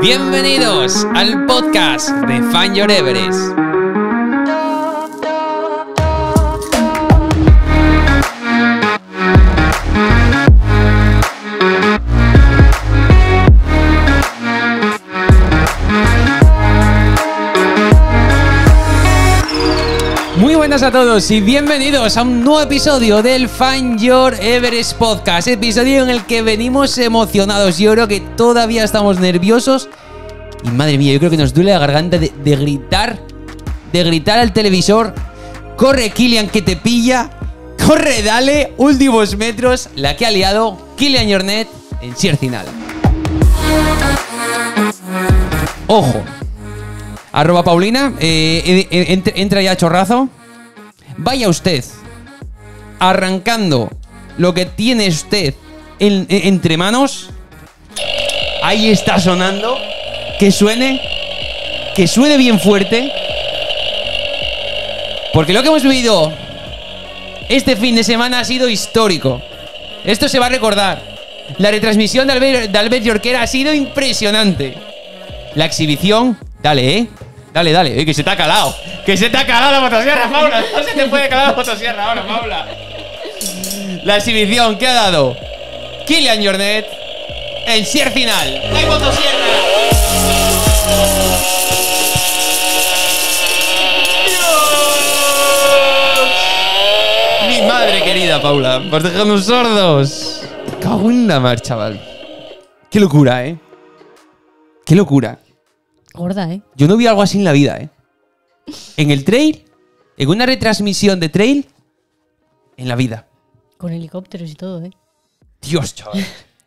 Bienvenidos al podcast de Fan Your Everest. a todos y bienvenidos a un nuevo episodio del Find Your Everest Podcast, episodio en el que venimos emocionados. Yo creo que todavía estamos nerviosos y madre mía, yo creo que nos duele la garganta de, gritar, de gritar al televisor. Corre Kilian que te pilla, corre dale, últimos metros, la que ha liado Kilian Jornet en Siercinal. Final. Ojo, Arroba Paulina, eh, entra ya chorrazo vaya usted arrancando lo que tiene usted entre manos. Ahí está sonando. Que suene. Que suene bien fuerte. Porque lo que hemos vivido este fin de semana ha sido histórico. Esto se va a recordar. La retransmisión de Albert, de ha sido impresionante. La exhibición, dale, ¿eh? Dale, dale, que se te ha calado. Que se te ha calado la motosierra, Paula. No se te puede calar la motosierra ahora, Paula. La exhibición que ha dado Kylian Jornet en Sier Final. ¡Hay motosierra! ¡Mi madre querida, Paula. ¡Vos dejamos sordos. Cago en la mar, chaval. Qué locura, ¿eh? Qué locura. Gorda, ¿eh? Yo no vi algo así en la vida, ¿eh? En el trail, en una retransmisión de trail, en la vida. Con helicópteros y todo, ¿eh? Dios, chaval.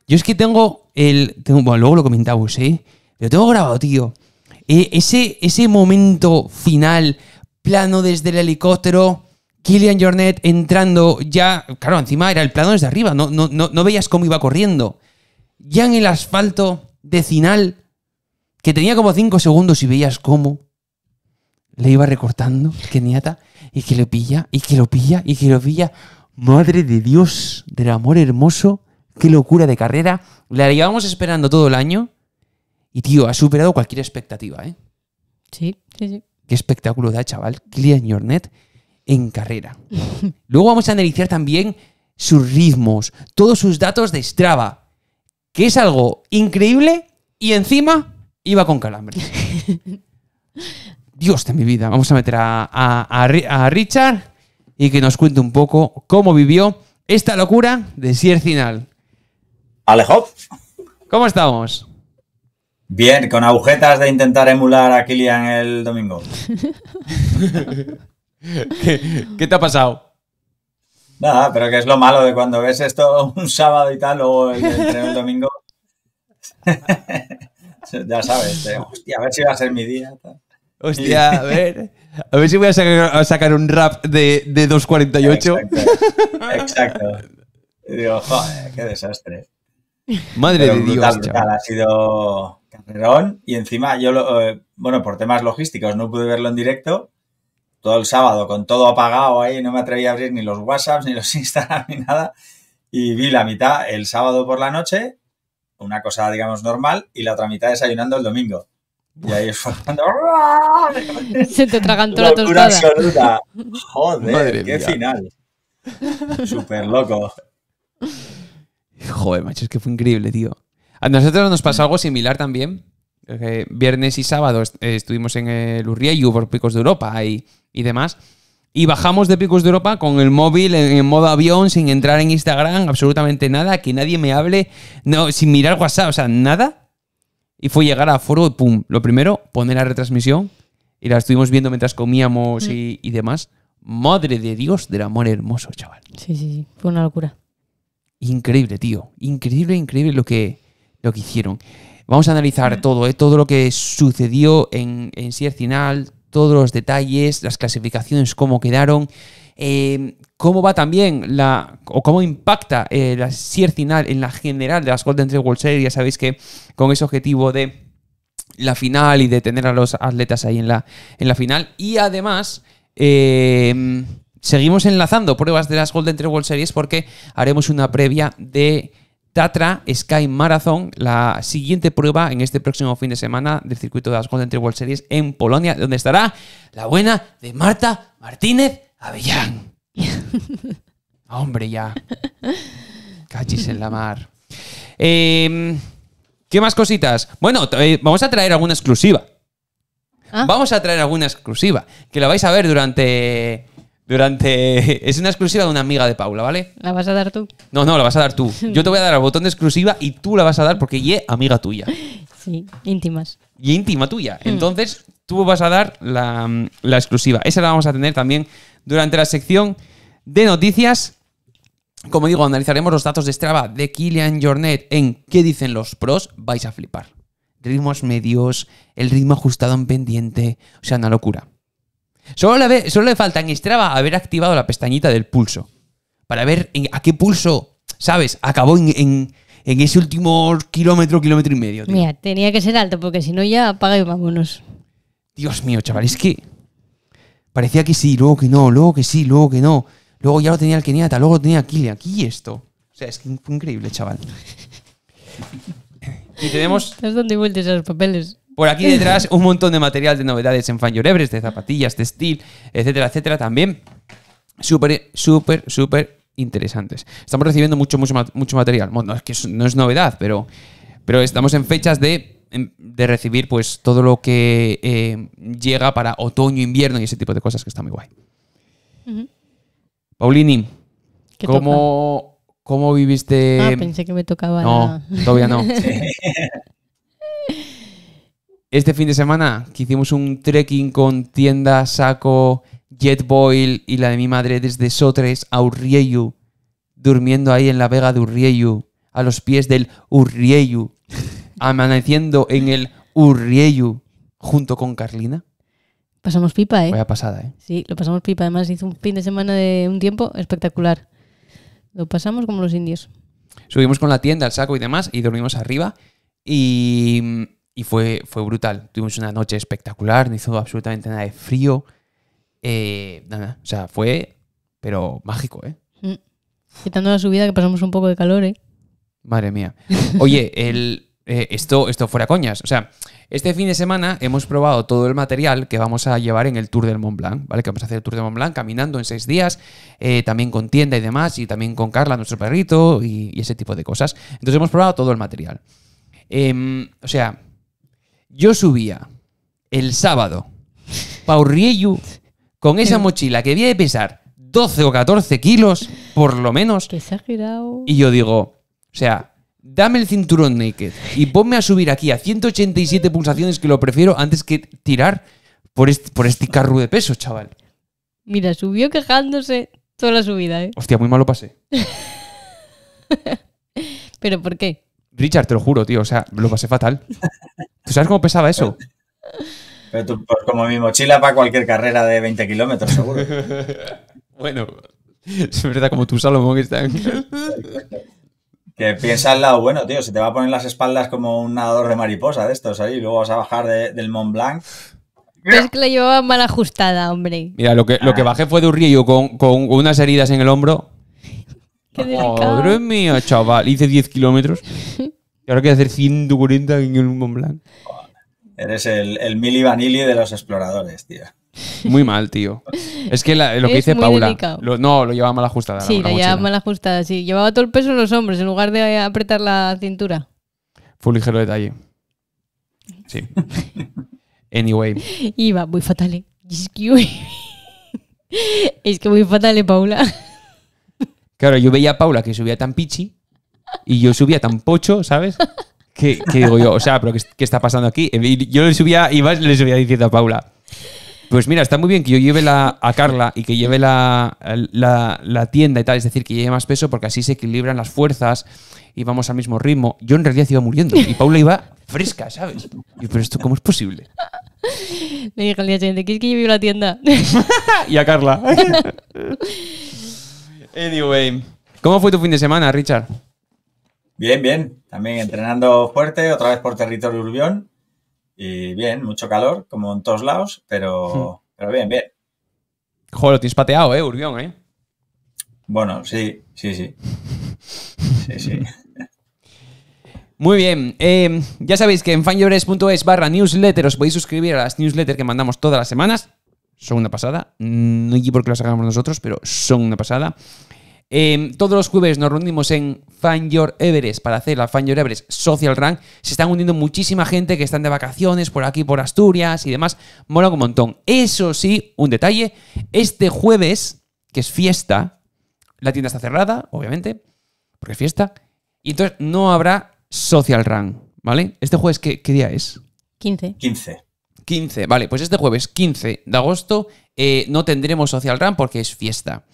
Yo es que tengo el. bueno, luego lo comentamos, ¿eh? Lo tengo grabado, tío. Eh, ese, ese momento final, plano desde el helicóptero, Killian Jornet entrando ya. Claro, encima era el plano desde arriba, no, no, veías cómo iba corriendo. Ya en el asfalto, de final que tenía como cinco segundos y veías cómo le iba recortando Kenyatta y que lo pilla, y que lo pilla, y que lo pilla. Madre de Dios, del amor hermoso, qué locura de carrera. La llevamos esperando todo el año y, tío, ha superado cualquier expectativa, ¿eh? Sí, sí, sí. Qué espectáculo da, chaval. Your Net en carrera. Luego vamos a analizar también sus ritmos, todos sus datos de Strava, que es algo increíble y encima iba con calambres. Dios de mi vida, vamos a meter a, Richard y que nos cuente un poco cómo vivió esta locura de Siercinal. Alejo. ¿Cómo estamos? Bien, con agujetas de intentar emular a Kilian el domingo. ¿Qué, te ha pasado? Nada, pero que es lo malo de cuando ves esto un sábado y tal, luego el, el domingo. Ya sabes, a ver si va a ser mi día. Hostia, a ver. A ver si voy a sacar, un rap de, 2.48. Exacto. exacto. Y digo, joder, qué desastre. Madre de Dios. Ha sido carrerón. Y encima, yo, eh, bueno, por temas logísticos no pude verlo en directo. Todo el sábado, con todo apagado ahí, no me atreví a abrir ni los WhatsApps, ni los Instagram, ni nada. Y vi la mitad el sábado por la noche una cosa, digamos, normal y la otra mitad desayunando el domingo. Y ahí es Se te tragan toda la tostada. absoluta. Joder, qué final. Súper loco. Joder, macho, es que fue increíble, tío. A nosotros nos pasó algo similar también. Eh, viernes y sábado eh, estuvimos en el y hubo Picos de Europa y, y demás. Y bajamos de Picos de Europa con el móvil en, modo avión, sin entrar en Instagram, absolutamente nada, que nadie me hable, no, sin mirar WhatsApp, o sea, nada. Y fue llegar a foro, y pum, lo primero, poner la retransmisión, y la estuvimos viendo mientras comíamos mm. y, demás. Madre de Dios del amor hermoso, chaval. Sí, sí, sí, fue una locura. Increíble, tío. Increíble, increíble lo que, lo que hicieron. Vamos a analizar mm. todo, ¿eh? todo lo que sucedió en, en sí final, todos los detalles, las clasificaciones, cómo quedaron, eh, cómo va también la, o cómo impacta eh, la SIER final en la general de las Golden Trail World Series. Ya sabéis que con ese objetivo de la final y de tener a los atletas ahí en la, en la final. Y además, eh, seguimos enlazando pruebas de las Golden Trail World Series porque haremos una previa de Tatra Sky Marathon, la siguiente prueba en este próximo fin de semana del circuito de las Golden World Series en Polonia, donde estará la buena de Marta Martínez Avellán. Hombre, ya. Cachis en la mar. Em, ¿Qué más cositas? Bueno, eh, vamos a traer alguna exclusiva. Ah. Vamos a traer alguna exclusiva, que la vais a ver durante durante. Es una exclusiva de una amiga de Paula, ¿vale? ¿La vas a dar tú? No, no, la vas a dar tú. Yo te voy a dar el botón de exclusiva y tú la vas a dar porque ye amiga tuya. Sí, íntimas. Y íntima tuya. Hmm. Entonces, tú vas a dar la, la exclusiva. Esa la vamos a tener también durante la sección de noticias. Como digo, analizaremos los datos de Strava de Kilian Jornet en qué dicen los pros. Vais a flipar. Ritmos medios, el ritmo ajustado en pendiente. O sea, una locura. Solo le, falta en Strava haber activado la pestañita del pulso. Para ver a qué pulso, ¿sabes? Acabó en, ese último kilómetro, kilómetro y medio. Mira, tenía que ser alto porque si no ya apaga y Dios mío, chaval, es que parecía que sí, luego que no, luego que sí, luego que no. Luego ya lo tenía el Keniata, luego lo tenía aquí, aquí esto. O sea, es que fue increíble, chaval. y tenemos... ¿Estás dando vueltas a los papeles? Por aquí detrás, un montón de material de novedades en fanny Your de zapatillas, textil, etcétera, etcétera. También súper, súper, súper interesantes. Estamos recibiendo mucho, mucho, mucho material. Bueno, es que no es novedad, pero, pero estamos en fechas de, recibir pues todo lo que eh, llega para otoño, invierno y ese tipo de cosas que está muy guay. Paulini, ¿cómo, ¿cómo, viviste? Ah, pensé que me tocaba. No, todavía no. este fin de semana que hicimos un trekking con tienda, saco, jetboil y la de mi madre desde Sotres a Urrieyu, durmiendo ahí en la vega de Urrieyu, a los pies del Urrieyu, amaneciendo en el Urrieyu junto con Carlina. Pasamos pipa, ¿eh? Vaya pasada, ¿eh? Sí, lo pasamos pipa. Además hizo un fin de semana de un tiempo espectacular. Lo pasamos como los indios. Subimos con la tienda, el saco y demás y dormimos arriba y y fue, fue brutal. Tuvimos una noche espectacular, no hizo absolutamente nada de frío. Eh, nada, o sea, fue, pero mágico, ¿eh? Mm. Quitando la subida que pasamos un poco de calor, ¿eh? Madre mía. Oye, el, eh, esto, esto fuera coñas. O sea, este fin de semana hemos probado todo el material que vamos a llevar en el Tour del Mont Blanc, ¿vale? Que vamos a hacer el Tour del Mont Blanc caminando en seis días, eh, también con tienda y demás, y también con Carla, nuestro perrito, y, ese tipo de cosas. Entonces hemos probado todo el material. Em, o sea, yo subía el sábado Paurriellu con esa mochila que había de pesar 12 o 14 kilos, por lo menos. exagerado. Y yo digo, o sea, dame el cinturón naked y ponme a subir aquí a 187 pulsaciones que lo prefiero antes que tirar por este, por este carro de peso, chaval. Mira, subió quejándose toda la subida, ¿eh? Hostia, muy malo pasé. ¿Pero por qué? Richard, te lo juro, tío, o sea, lo pasé fatal. ¿Tú sabes cómo pesaba eso? Pero tú, pues, como mi mochila para cualquier carrera de 20 kilómetros, seguro. bueno, es verdad, como tú, Salomón, están. Que piensa al lado, bueno, tío, se te va a poner las espaldas como un nadador de mariposa de estos ahí, luego vas a bajar del Mont Blanc. Es que la llevaba mal ajustada, hombre. Mira, lo que, lo que ah. bajé fue de un río con, unas heridas en el hombro. Madre mía, chaval, hice 10 kilómetros. Y ahora quiero hacer 140 en un Mont Eres el, el Mili Vanilli de los exploradores, tío. Muy mal, tío. Es que lo que dice Paula. no, lo llevaba mal ajustada. Sí, lo llevaba mal ajustada, sí. Llevaba todo el peso en los hombros en lugar de apretar la cintura. Fue un ligero detalle. Sí. anyway. Iba muy fatal. ¿eh? Es que, muy... fatal, ¿eh, Paula. Claro, yo veía a Paula que subía tan pichi y yo subía tan pocho, ¿sabes? Que, digo yo, o sea, ¿pero qué, está pasando aquí? yo le subía, y más le subía diciendo a Paula. Pues mira, está muy bien que yo lleve la, a Carla y que lleve la, tienda y tal, es decir, que lleve más peso porque así se equilibran las fuerzas y vamos al mismo ritmo. Yo en realidad iba muriendo y Paula iba fresca, ¿sabes? yo, pero esto, ¿cómo es posible? Me dijo el día siguiente, ¿quieres que lleve la tienda? y a Carla. anyway, ¿cómo fue tu fin de semana, Richard? Bien, bien. También entrenando fuerte, otra vez por territorio urbión. Y bien, mucho calor, como en todos lados, pero, hmm. bien, bien. Joder, lo tienes pateado, ¿eh, Urbión, eh? Bueno, sí, sí, sí. Sí, sí. Muy bien, eh, ya sabéis que en fanjobres.es barra newsletter os podéis suscribir a las newsletters que mandamos todas las semanas. Son una pasada. No hay por qué las sacamos nosotros, pero son una pasada. Em, todos los jueves nos reunimos en Find Your Everest para hacer la Fan Your Everest Social Rank. Se están uniendo muchísima gente que están de vacaciones por aquí, por Asturias y demás. Mola un montón. Eso sí, un detalle. Este jueves, que es fiesta, la tienda está cerrada, obviamente, porque es fiesta. Y entonces no habrá Social Rank, ¿vale? Este jueves, ¿qué, día es? 15. 15. 15, vale, pues este jueves 15 de agosto eh, no tendremos Social Run porque es fiesta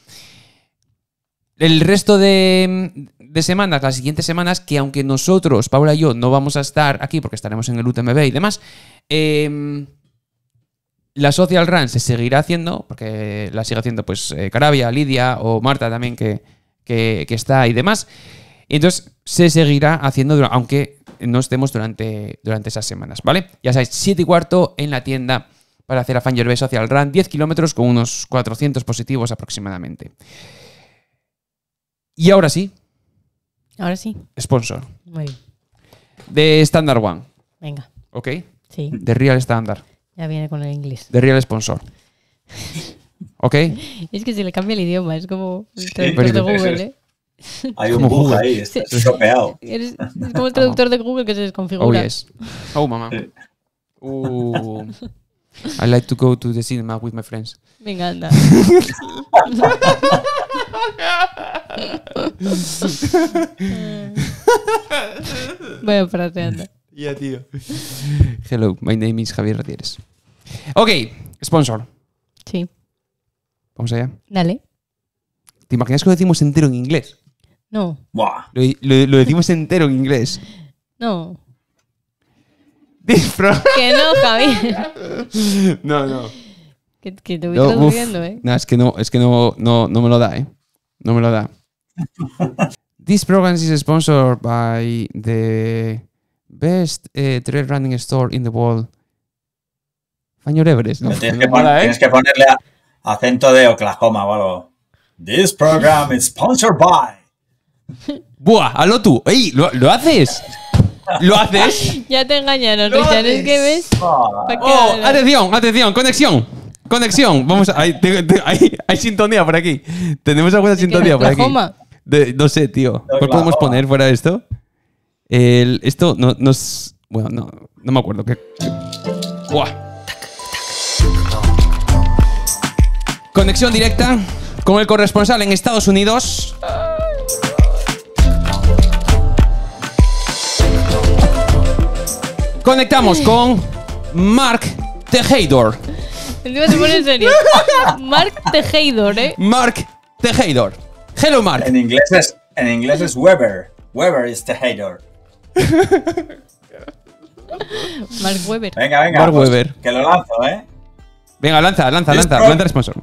el resto mm, de, semanas, las siguientes semanas, que aunque nosotros, Paula y yo, no vamos a estar aquí porque estaremos en el UTMB y demás, em, la Social Run se seguirá haciendo, porque la sigue haciendo pues eh, Carabia, Lidia o Marta también que, que, está y demás. Y entonces se seguirá haciendo, aunque no estemos durante, durante esas semanas, ¿vale? Ya sabéis, 7 y cuarto en la tienda para hacer a Fan Social Run, 10 kilómetros con unos 400 positivos aproximadamente. Y ahora sí. Ahora sí. Sponsor. Muy bien. De Standard One. Venga. ¿Ok? Sí. De Real Standard. Ya viene con el inglés. De Real Sponsor. ¿Ok? Es que se le cambia el idioma, es como el traductor de Google, ¿eh? Hay un bug ahí, está estropeado. Es como el traductor de Google que se desconfigura. Oh, yes. Oh, mamá. Uh, I like to go to the cinema with my friends. Venga, anda. Voy a Y Ya, tío. Hello, my name is Javier Ratieres. Ok, sponsor. Sí. Vamos allá. Dale. ¿Te imaginas que lo decimos entero en inglés? No. Lo, decimos entero en inglés. No. Que no, Javier. no, no. que, te voy a uf. ¿eh? No, es que no, es que no, no, no me lo da, ¿eh? no me lo da. This program is sponsored by the best eh, trail running store in the world. Fañor Everest. ¿no? ¿eh? Tienes, que que ponerle acento de Oklahoma o algo. This program is sponsored by. Buah, halo tú. ¡Ey! ¿lo, ¿Lo, haces? ¿Lo haces? ya te engañaron, Richard. Es que ves. Ah. Oh, atención, atención, conexión. Conexión. Vamos a, hay, sintonía por aquí. Tenemos alguna sintonía por aquí. De, no sé, tío. ¿Cuál podemos poner fuera de esto? esto no, es… Bueno, no, no me acuerdo. qué. Conexión directa con el corresponsal en Estados Unidos. Conectamos con Mark Tejedor. Encima se pone en serio. Mark Tejedor, ¿eh? Mark Tejedor. Hello, Mark. En inglés es, en inglés es Weber. Weber is Tejedor. Mark Weber. Venga, venga. Mark pues, Weber. Que lo lanzo, ¿eh? Venga, lanza, lanza, lanza. Lanza el sponsor.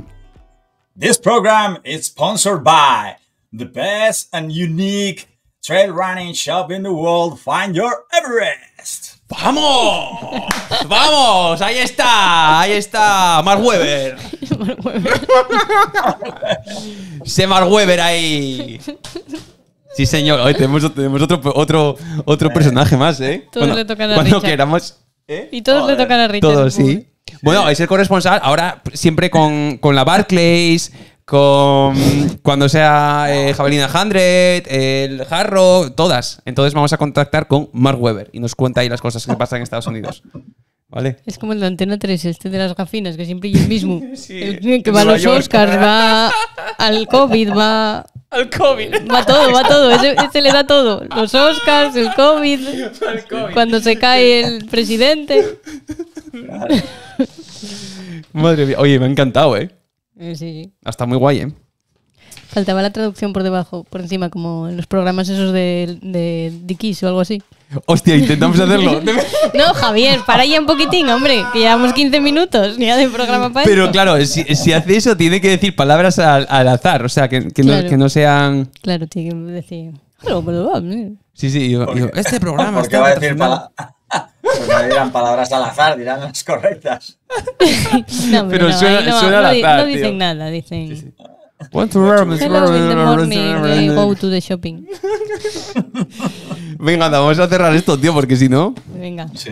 This program is sponsored by the best and unique trail running shop in the world. Find your Everest. ¡Vamos! ¡Vamos! ¡Ahí está! ¡Ahí está! ¡Mark Weber! ¡Se Mark Weber ahí! Sí, señor. Hoy tenemos, otro, otro, otro personaje más, ¿eh? Todos le tocan a cuando queramos. ¿eh? Y todos le tocan a Richard. Todos, sí. Bueno, es el corresponsal. Ahora siempre con, con la Barclays, con cuando sea eh, Javelina 100, el Jarro, todas. Entonces vamos a contactar con Mark Weber y nos cuenta ahí las cosas que pasan en Estados Unidos. ¿Vale? Es como el de Antena 3, este de las gafinas, que siempre yo mismo. que va a los Oscars, va al COVID, va... Al COVID. Va todo, va todo. Ese, le da todo. Los Oscars, el COVID. Cuando se cae el presidente. Madre mía. Oye, me ha encantado, ¿eh? Eh, sí. Ah, está muy guay, ¿eh? Faltaba la traducción por debajo, por encima, como en los programas esos de, de Dickies o algo así. Hostia, intentamos hacerlo. no, Javier, para ya un poquitín, hombre, que llevamos 15 minutos ni ha de programa para Pero claro, si, si, hace eso, tiene que decir palabras al, azar, o sea, que, que, no, que, no, sean. Claro, tiene que decir. Sí, sí, yo, yo, este programa. va a decir pues no dirán palabras al azar, dirán las correctas. no, Pero suena, al azar. No dicen nada, dicen. to the shopping. Venga, anda, vamos a cerrar esto, tío, porque si no.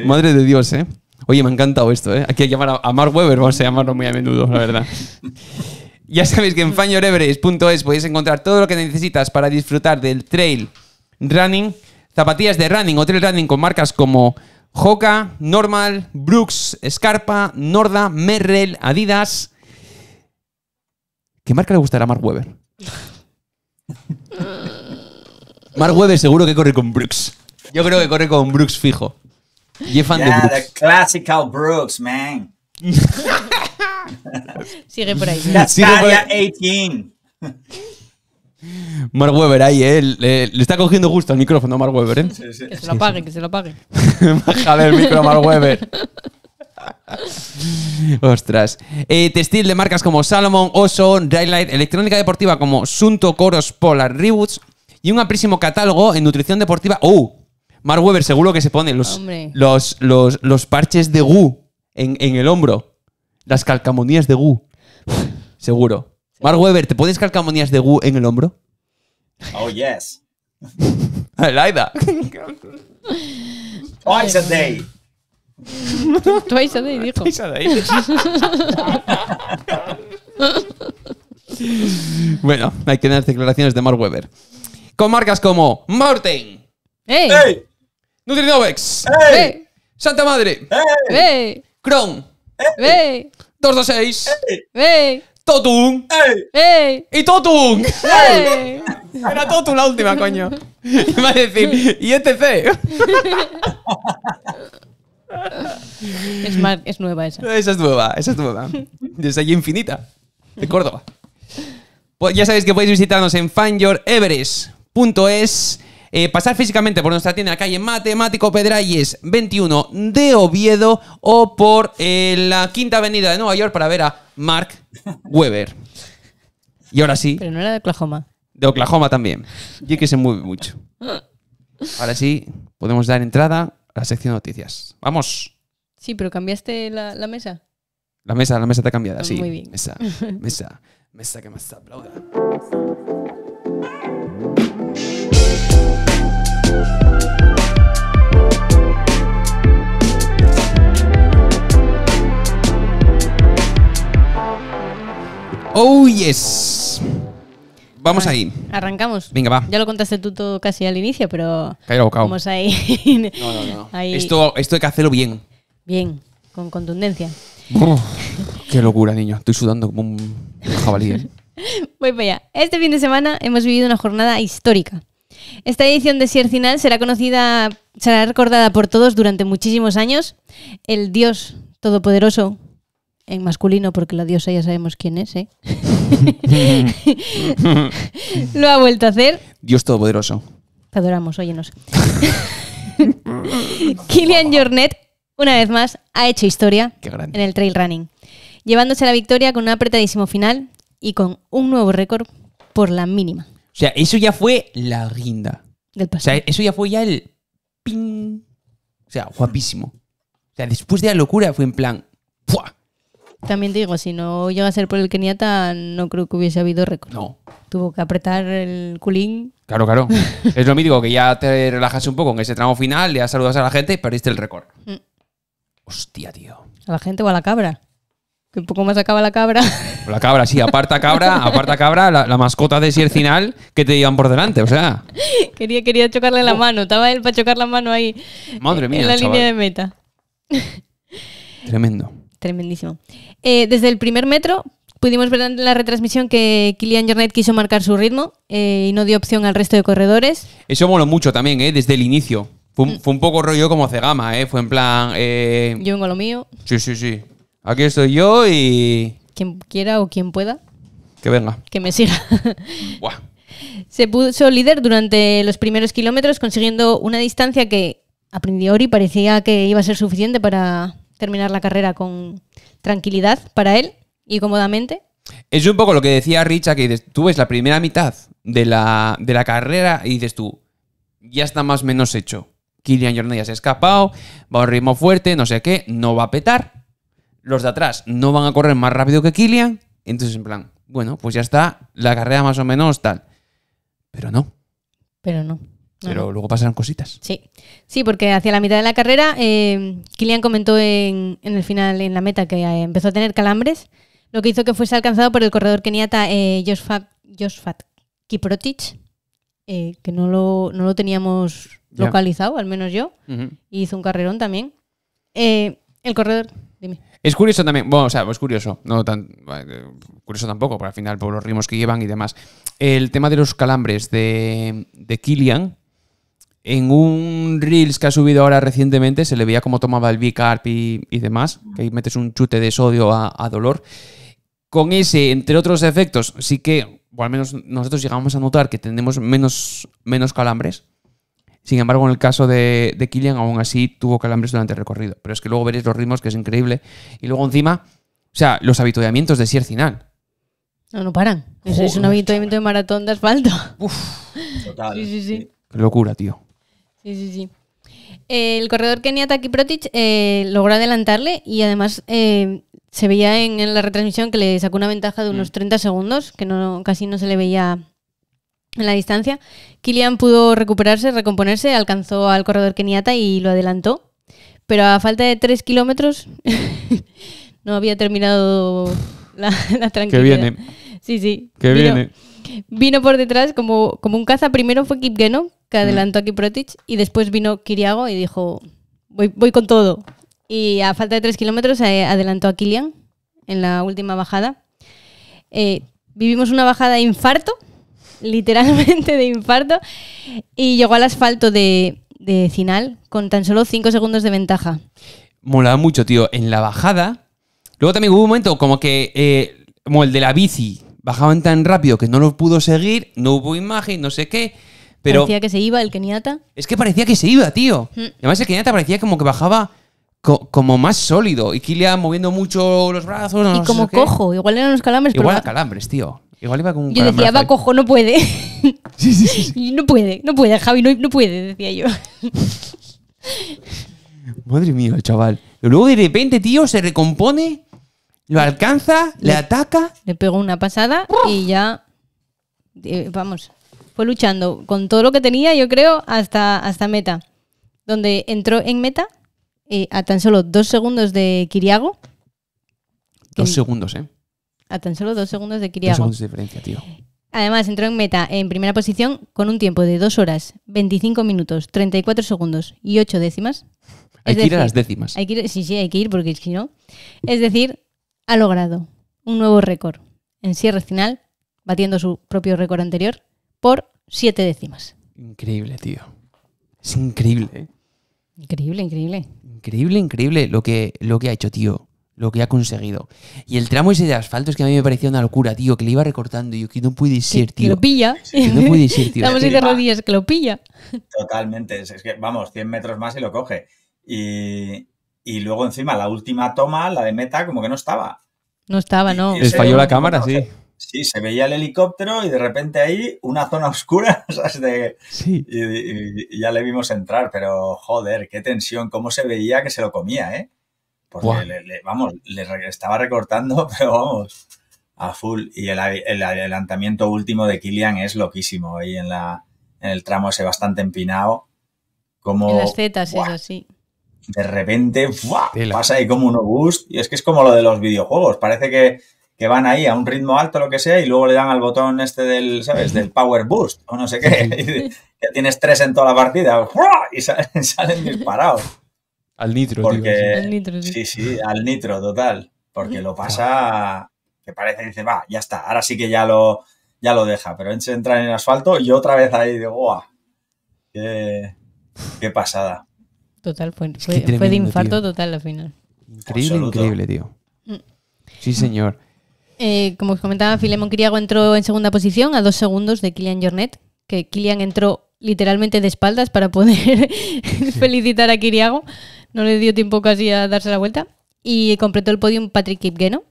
Madre de Dios, eh. Oye, me ha encantado esto, ¿eh? Aquí hay que llamar a, Mark Weber, vamos a llamarlo muy a menudo, la verdad. ya sabéis que en fanyoreveres.es podéis encontrar todo lo que necesitas para disfrutar del trail running, zapatillas de running o trail running con marcas como Hoka, Normal, Brooks, Scarpa, Norda, Merrell, Adidas. ¿Qué marca le gustará a Mark Webber? Mark Webber seguro que corre con Brooks. Yo creo que corre con Brooks fijo. Y de Brooks. The classical Brooks, man. Sigue por ahí. La Sigue 18. Mark Weber ahí, eh, ¿eh? Le, está cogiendo gusto al micrófono a Mark Weber, ¿eh? Que se lo apague, que se lo apague. Bájale el micro a Mark Weber. Ostras. Eh, textil de marcas como Salomon, Oso, Drylight electrónica deportiva como Sunto, Coros, Polar, Reboots y un amplísimo catálogo en nutrición deportiva. ¡Uh! Mark Weber seguro que se pone los, los, los, parches de Gu en, en el hombro. Las calcamonías de Gu. Seguro. Mark Weber, ¿te calcar calcamonías de Wu en el hombro? Oh, yes. Laida. Twice a day. Twice a day, dijo. Twice a day. bueno, hay que tener declaraciones de Mark Weber. Con marcas como Martin Hey, ¡Ey! Nutrinovex. ¡Ey! Santa Madre. ¡Ey! ¡Ey! Kron. 226. ¡Ey! Totung ¡Ey! ¡Ey! ¡Y Totung ¡Ey! Era Totun la última, coño. va a decir, ¿y ETC? Este es, nueva esa. Esa es nueva, esa es nueva. Desde allí infinita, de Córdoba. Pues ya sabéis que podéis visitarnos en fanyoureveres.es. Eh, pasar físicamente por nuestra tienda de calle Matemático Pedrayes 21 de Oviedo o por eh, la Quinta Avenida de Nueva York para ver a Mark Weber. Y ahora sí. Pero no era de Oklahoma. De Oklahoma también. Y que se mueve mucho. Ahora sí, podemos dar entrada a la sección de noticias. ¡Vamos! Sí, pero cambiaste la, mesa. La mesa, la mesa está cambiada, pues sí. Muy Mesa, mesa, mesa que más aplauda. Oh, yes. Vamos ahí. Arrancamos. Venga, va. Ya lo contaste tú todo casi al inicio, pero. Vamos ahí. No, no, no. Esto, esto hay que hacerlo bien. Bien, con contundencia. qué locura, niño. Estoy sudando como un jabalí. ¿eh? Voy para allá. Este fin de semana hemos vivido una jornada histórica. Esta edición de Sier Final será conocida, será recordada por todos durante muchísimos años. El Dios Todopoderoso en masculino, porque la diosa ya sabemos quién es, ¿eh? lo ha vuelto a hacer. Dios Todopoderoso. Te adoramos, óyenos. Kilian Jornet, una vez más, ha hecho historia en el trail running, llevándose la victoria con un apretadísimo final y con un nuevo récord por la mínima. O sea, eso ya fue la guinda. Del O sea, eso ya fue ya el ping. O sea, guapísimo. O sea, después de la locura fue en plan, puah también te digo, si no llegas a ser por el Kenyatta, no creo que hubiese habido récord. No. Tuvo que apretar el culín. Claro, claro. es lo mítico, que ya te relajas un poco en ese tramo final, le saludas a la gente y perdiste el récord. Mm. Hostia, tío. ¿A la gente o a la cabra? Que un poco más acaba la cabra. La cabra, sí, aparta cabra, aparta cabra, la, mascota de el final que te iban por delante, o sea. Quería, quería chocarle la oh. mano, estaba él para chocar la mano ahí. Madre mía. En la línea de meta. Tremendo tremendísimo. Eh, desde el primer metro pudimos ver en la retransmisión que Kilian Jornet quiso marcar su ritmo eh, y no dio opción al resto de corredores. Eso moló mucho también, ¿eh? desde el inicio. Fue un, mm. poco rollo como Cegama, ¿eh? fue en plan... Eh, yo vengo lo mío. Sí, sí, sí. Aquí estoy yo y... Quien quiera o quien pueda. Que venga. Que me siga. Se puso líder durante los primeros kilómetros consiguiendo una distancia que a y parecía que iba a ser suficiente para, terminar la carrera con tranquilidad para él y cómodamente. Es un poco lo que decía Richa, que tú ves la primera mitad de la, carrera y dices tú, ya está más o menos hecho. Kilian Jordan ya se ha escapado, va a un ritmo fuerte, no sé qué, no va a petar. Los de atrás no van a correr más rápido que Kilian. Entonces, en plan, bueno, pues ya está, la carrera más o menos tal. Pero no. Pero no. Pero luego pasaron cositas. Sí, sí, porque hacia la mitad de la carrera, eh, Kilian comentó en, en, el final, en la meta, que eh, empezó a tener calambres, lo que hizo que fuese alcanzado por el corredor keniata eh, Josfat, Kiprotich, eh, que no lo, no lo teníamos localizado, al menos yo, hizo un carrerón también. el corredor, Es curioso también, bueno, o sea, es curioso, no tan curioso tampoco, por al final por los ritmos que llevan y demás. El tema de los calambres de, de Kilian, en un Reels que ha subido ahora recientemente se le veía cómo tomaba el B-Carp y, demás, que ahí metes un chute de sodio a, dolor. Con ese, entre otros efectos, sí que, o al menos nosotros llegamos a notar que tenemos menos, menos calambres. Sin embargo, en el caso de, de Killian, aún así tuvo calambres durante el recorrido. Pero es que luego veréis los ritmos, que es increíble. Y luego encima, o sea, los habituamientos de Siercinal. No, no paran. Eso es un habituamiento de maratón de asfalto. Total. Sí, sí, sí. locura, tío. Sí, sí, sí. El corredor keniata Kiprotich eh, logró adelantarle y además eh, se veía en, la retransmisión que le sacó una ventaja de unos 30 mm. segundos, que no, casi no se le veía en la distancia. Kilian pudo recuperarse, recomponerse, alcanzó al corredor keniata y lo adelantó. Pero a falta de 3 kilómetros no había terminado la, la tranquilidad. Que viene. Sí, sí. Que viene. Vino por detrás como, un caza. Primero fue Kip Geno, que adelantó a Kiprotich, y después vino Kiriago y dijo, voy, voy con todo. Y a falta de tres kilómetros eh, adelantó a Kilian en la última bajada. Eh, vivimos una bajada de infarto, literalmente de infarto, y llegó al asfalto de, de con tan solo cinco segundos de ventaja. Molaba mucho, tío. En la bajada. Luego también hubo un momento como que. Eh, como el de la bici, bajaban tan rápido que no lo pudo seguir, no hubo imagen, no sé qué. Pero parecía que se iba el Kenyatta. Es que parecía que se iba, tío. Mm. Además, el Kenyatta parecía como que bajaba como más sólido. Y Kilia moviendo mucho los brazos. y como cojo. Igual eran los calambres. Igual calambres, tío. Igual iba como un Yo decía, va cojo, no puede. sí, sí, sí, no puede, no puede, Javi, no, puede, decía yo. Madre mía, chaval. luego de repente, tío, se recompone lo alcanza, le, ataca. Le pegó una pasada y ya. Eh, vamos, fue luchando con todo lo que tenía, yo creo, hasta, hasta meta. Donde entró en meta a tan solo dos segundos de Kiriago. Dos segundos, ¿eh? A tan solo dos segundos de Kiriago. Dos ¿eh? segundos de diferencia, tío. Además, entró en meta en primera posición con un tiempo de dos horas, 25 minutos, 34 segundos y 8 décimas. Hay que ir a las décimas. sí, sí, hay que ir porque si no. Es decir, ha logrado un nuevo récord en cierre final, batiendo su propio récord anterior, por siete décimas. Increíble, tío. Es increíble. Eh. Increíble, increíble. Increíble, increíble lo que, lo que ha hecho, tío. Lo que ha conseguido. Y el tramo ese de asfalto es que a mí me parecía una locura, tío, que le iba recortando. Y yo, que no puede decir tío. Que lo pilla. no tío. Estamos de rodillas, que lo pilla. Totalmente. Es que, vamos, 100 metros más y lo coge. Y, y luego encima la última toma, la de meta, como que no estaba. No estaba, no. Les falló la cámara, sí. sí, se veía el helicóptero y de repente ahí una zona oscura, Y, ya le vimos entrar, pero joder, qué tensión, cómo se veía que se lo comía, ¿eh? Porque, le, vamos, le estaba recortando, pero vamos, a full. Y el, adelantamiento último de Kilian es loquísimo ahí en, la, en el tramo ese bastante empinado. Como, en las zetas, eso sí de repente pasa ahí como un boost. Y es que es como lo de los videojuegos. Parece que, van ahí a un ritmo alto, lo que sea, y luego le dan al botón este del, ¿sabes? Del power boost o no sé qué. ya tienes tres en toda la partida y salen, disparados. Al nitro, sí. sí. al nitro, total. Porque lo pasa que parece, dice, va, ya está, ahora sí que ya lo, ya lo deja. Pero entra en asfalto y otra vez ahí de ¡guau! Qué, qué pasada. Total, fue, de infarto total la final. Increíble, increíble, tío. Mm. Sí, señor. Eh, como os comentaba, Filemón Kiriago entró en segunda posición a dos segundos de Kilian Jornet, que Kilian entró literalmente de espaldas para poder felicitar a Kiriago. No le dio tiempo casi a darse la vuelta. Y completó el podium Patrick Kipgeno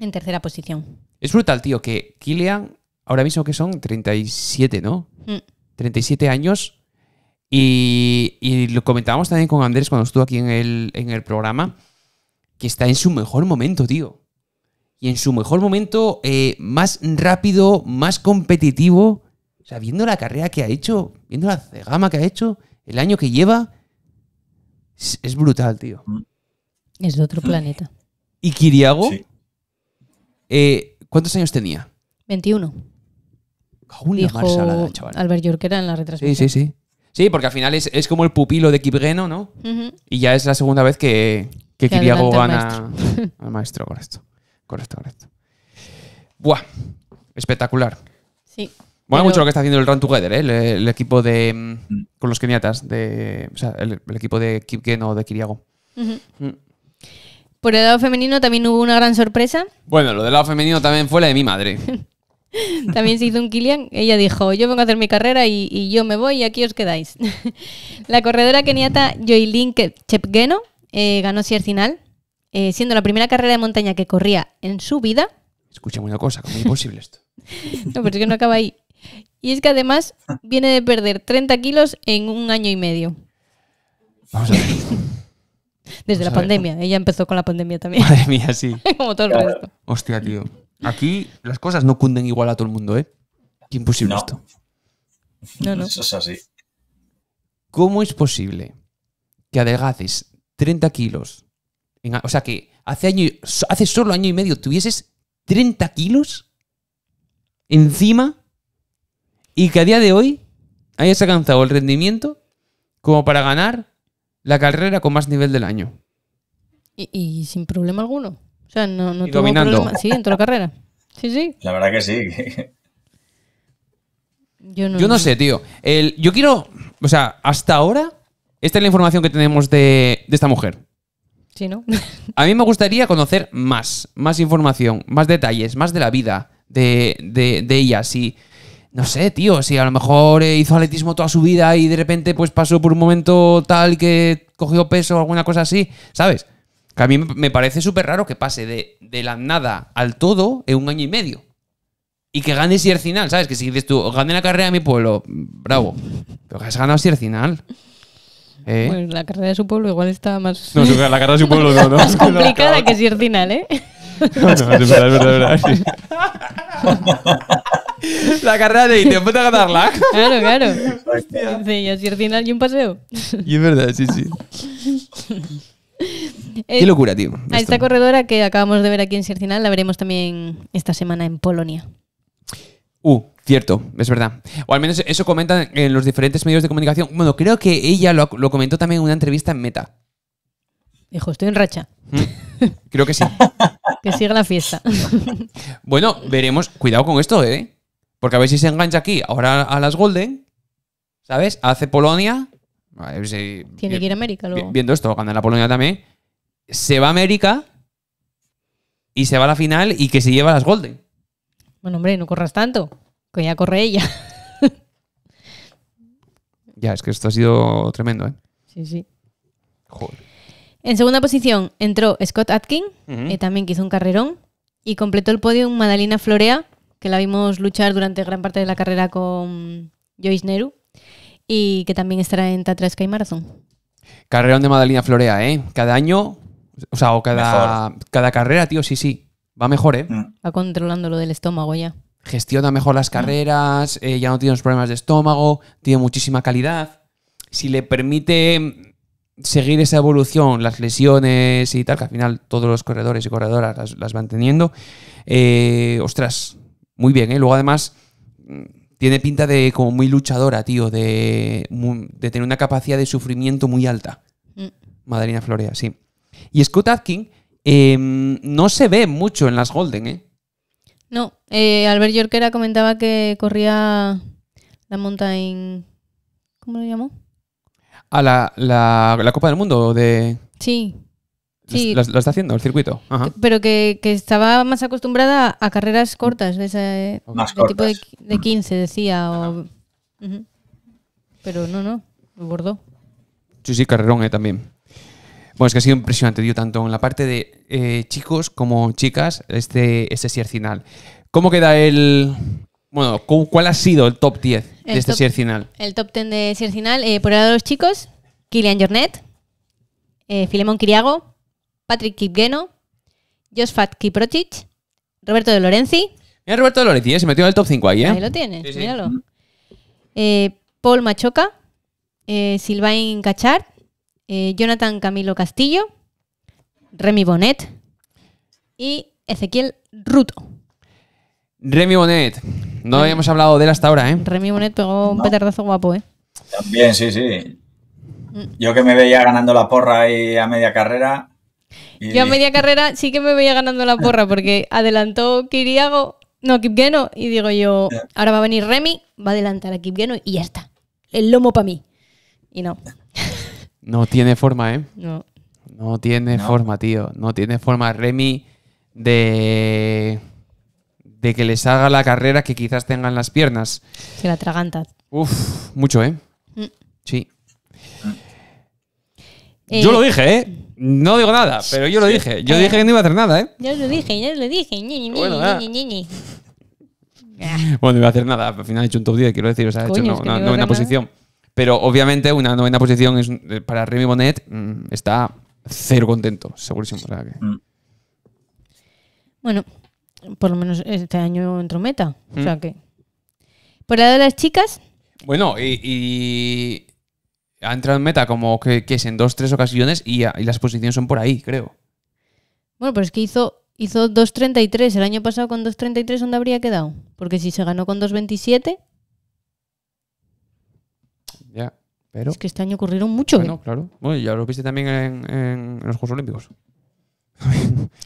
en tercera posición. Es brutal, tío, que Kilian, ahora mismo que son 37, ¿no? 37 mm. años, y, lo comentábamos también con Andrés cuando estuvo aquí en el, en el programa, que está en su mejor momento, tío. Y en su mejor momento, eh, más rápido, más competitivo. O sea, viendo la carrera que ha hecho, viendo la gama que ha hecho, el año que lleva, es, brutal, tío. Mm. Es de otro planeta. ¿Y Kiriago? Eh, ¿Cuántos años tenía? 21. chaval Albert York era en la retransmisión. Sí, sí, sí. Sí, porque al final es, como el pupilo de Kipgeno, ¿no? Y ya es la segunda vez que, que, Kiriago gana maestro. al maestro, correcto. Correcto, correcto. Buah, espectacular. Sí. Bueno, mucho lo que está haciendo el Run Together, ¿eh? el, equipo de. Mm, mm. con los keniatas, de, o sea, el, equipo de o de Kiriago. Mm. Por el lado femenino también hubo una gran sorpresa. Bueno, lo del lado femenino también fue la de mi madre. También se hizo un Kilian. Ella dijo, yo vengo a hacer mi carrera y, yo me voy y aquí os quedáis. la corredora keniata Joylin Chepgeno eh, ganó al final eh, siendo la primera carrera de montaña que corría en su vida. Escucha una cosa, ¿cómo es posible esto? no, pero es que no acaba ahí. Y es que además viene de perder 30 kilos en un año y medio. Vamos a ver. Desde la pandemia. Ella empezó con la pandemia también. Madre mía, sí. Como todo el resto. Hostia, tío. Aquí las cosas no cunden igual a todo el mundo, ¿eh? Qué imposible esto. No, no. Eso es así. ¿Cómo es posible que adelgaces 30 kilos? o sea, que hace, año, hace solo año y medio tuvieses 30 kilos encima y que a día de hoy hayas alcanzado el rendimiento como para ganar la carrera con más nivel del año. y sin problema alguno? O sea, no, no dominando. Sí, en toda la carrera. Sí, sí. La verdad que sí. yo, no, sé, tío. yo quiero. O sea, hasta ahora, esta es la información que tenemos de, esta mujer. Sí, ¿no? a mí me gustaría conocer más, más información, más detalles, más de la vida de, de, ella. no sé, tío, si a lo mejor hizo atletismo toda su vida y de repente pues pasó por un momento tal que cogió peso o alguna cosa así, ¿sabes? a mí me parece súper raro que pase de, de, la nada al todo en un año y medio. Y que gane Siercinal, ¿sabes? Que si dices tú, gane la carrera de mi pueblo, bravo. Pero que has ganado Siercinal. ¿Eh? Pues la carrera de su pueblo igual está más. No, la carrera de su pueblo no, no. Más complicada que Siercinal, ¿eh? No, no, es verdad, es verdad, La carrera de te ¿puedes ganarla. Claro, claro. Hostia. Sí, y al final y un paseo. Y es verdad, sí, sí. Qué locura, tío. A esta corredora que acabamos de ver aquí en Sercinal la veremos también esta semana en Polonia. Uh, cierto, es verdad. O al menos eso comentan en los diferentes medios de comunicación. Bueno, creo que ella lo, comentó también en una entrevista en Meta. Dijo, estoy en racha. ¿Mm? Creo que sí. que siga la fiesta. bueno, veremos. Cuidado con esto, ¿eh? Porque a ver si se engancha aquí ahora a las Golden, ¿sabes? Hace Polonia tiene que ir a América luego. Viendo esto, en la Polonia también. Se va a América y se va a la final y que se lleva las Golden. Bueno, hombre, no corras tanto, que ya corre ella. ya, es que esto ha sido tremendo, ¿eh? Sí, sí. Joder. En segunda posición entró Scott Atkin, eh, también que hizo un carrerón, y completó el podio Madalina Florea, que la vimos luchar durante gran parte de la carrera con Joyce Neru y que también estará en Tatra y Marathon. Carrera de Madalina Florea, ¿eh? Cada año, o sea, o cada, cada carrera, tío, sí, sí. Va mejor, ¿eh? Mm. Va controlando lo del estómago ya. Gestiona mejor las mm. carreras, eh, ya no tiene los problemas de estómago, tiene muchísima calidad. Si le permite seguir esa evolución, las lesiones y tal, que al final todos los corredores y corredoras las, van teniendo, eh, ostras, muy bien, ¿eh? Luego además tiene pinta de como muy luchadora, tío, de, tener una capacidad de sufrimiento muy alta. Mm. madalena Florea, sí. Y Scott Atkin em, no se ve mucho en las Golden, ¿eh? No, eh, Albert Yorkera comentaba que corría la Mountain. ¿Cómo lo llamó? Ah, A la, la Copa del Mundo de. Sí, lo, está haciendo el circuito. Pero que, estaba más acostumbrada a carreras cortas, de ese eh, tipo de, 15, decía. Pero no, no, bordó. Sí, sí, carrerón eh, también. Bueno, es que ha sido impresionante, tío, tanto en la parte de eh, chicos como chicas, este, este SIER final. ¿Cómo queda el. Bueno, ¿cuál ha sido el top 10 de este SIER final? El top 10 de SIER final, por el lado los chicos, Kilian Jornet, Filemón Kiriago, Patrick Kipgeno, Josfat Kiprotich, Roberto de Lorenzi. Mira, Roberto de Lorenzi, eh, se metió en el top 5 ahí, ¿eh? Ahí lo tienes, míralo. Eh, Paul Machoca, eh, Silvain Cachar, Jonathan Camilo Castillo, Remy Bonet y Ezequiel Ruto. Remy Bonet. No habíamos hablado de él hasta ahora, ¿eh? Remy Bonet pegó un petardazo guapo, ¿eh? También, sí, sí. Mm. Yo que me veía ganando la porra ahí a media carrera, eh, yo a media carrera sí que me veía ganando la porra porque adelantó Kiriago, no, Geno y digo yo, ahora va a venir Remy, va a adelantar a Geno y ya está. El lomo para mí. Y no. No tiene forma, ¿eh? No. No tiene forma, tío. No tiene forma. Remy de de que les haga la carrera que quizás tengan las piernas. Se la traganta Uf, mucho, ¿eh? Mm. Sí. Mm. Eh, yo lo dije, ¿eh? No digo nada, pero yo lo dije. Yo dije que no iba a hacer nada, ¿eh? Yo lo dije, yo lo dije. ni, bueno, ni, ni. Ah. bueno, no iba a hacer nada. Al final he hecho un top 10, quiero decir. O sea, he hecho una novena posición. Pero obviamente una novena posición es, eh, para Remy Bonet mm, está cero contento, segurísimo. Mm. Bueno, por lo menos este año entró meta. O sea mm. que. Por la de las chicas. Bueno, y ha entrado en meta como que, es en dos, tres ocasiones y, las posiciones son por ahí, creo. Bueno, pero es que hizo, hizo 2.33. El año pasado con 2.33, ¿dónde habría quedado? Porque si se ganó con 2.27. Ya, pero. Es que este año ocurrieron mucho. Bueno, ¿eh? claro. Bueno, ya lo viste también en, los Juegos Olímpicos.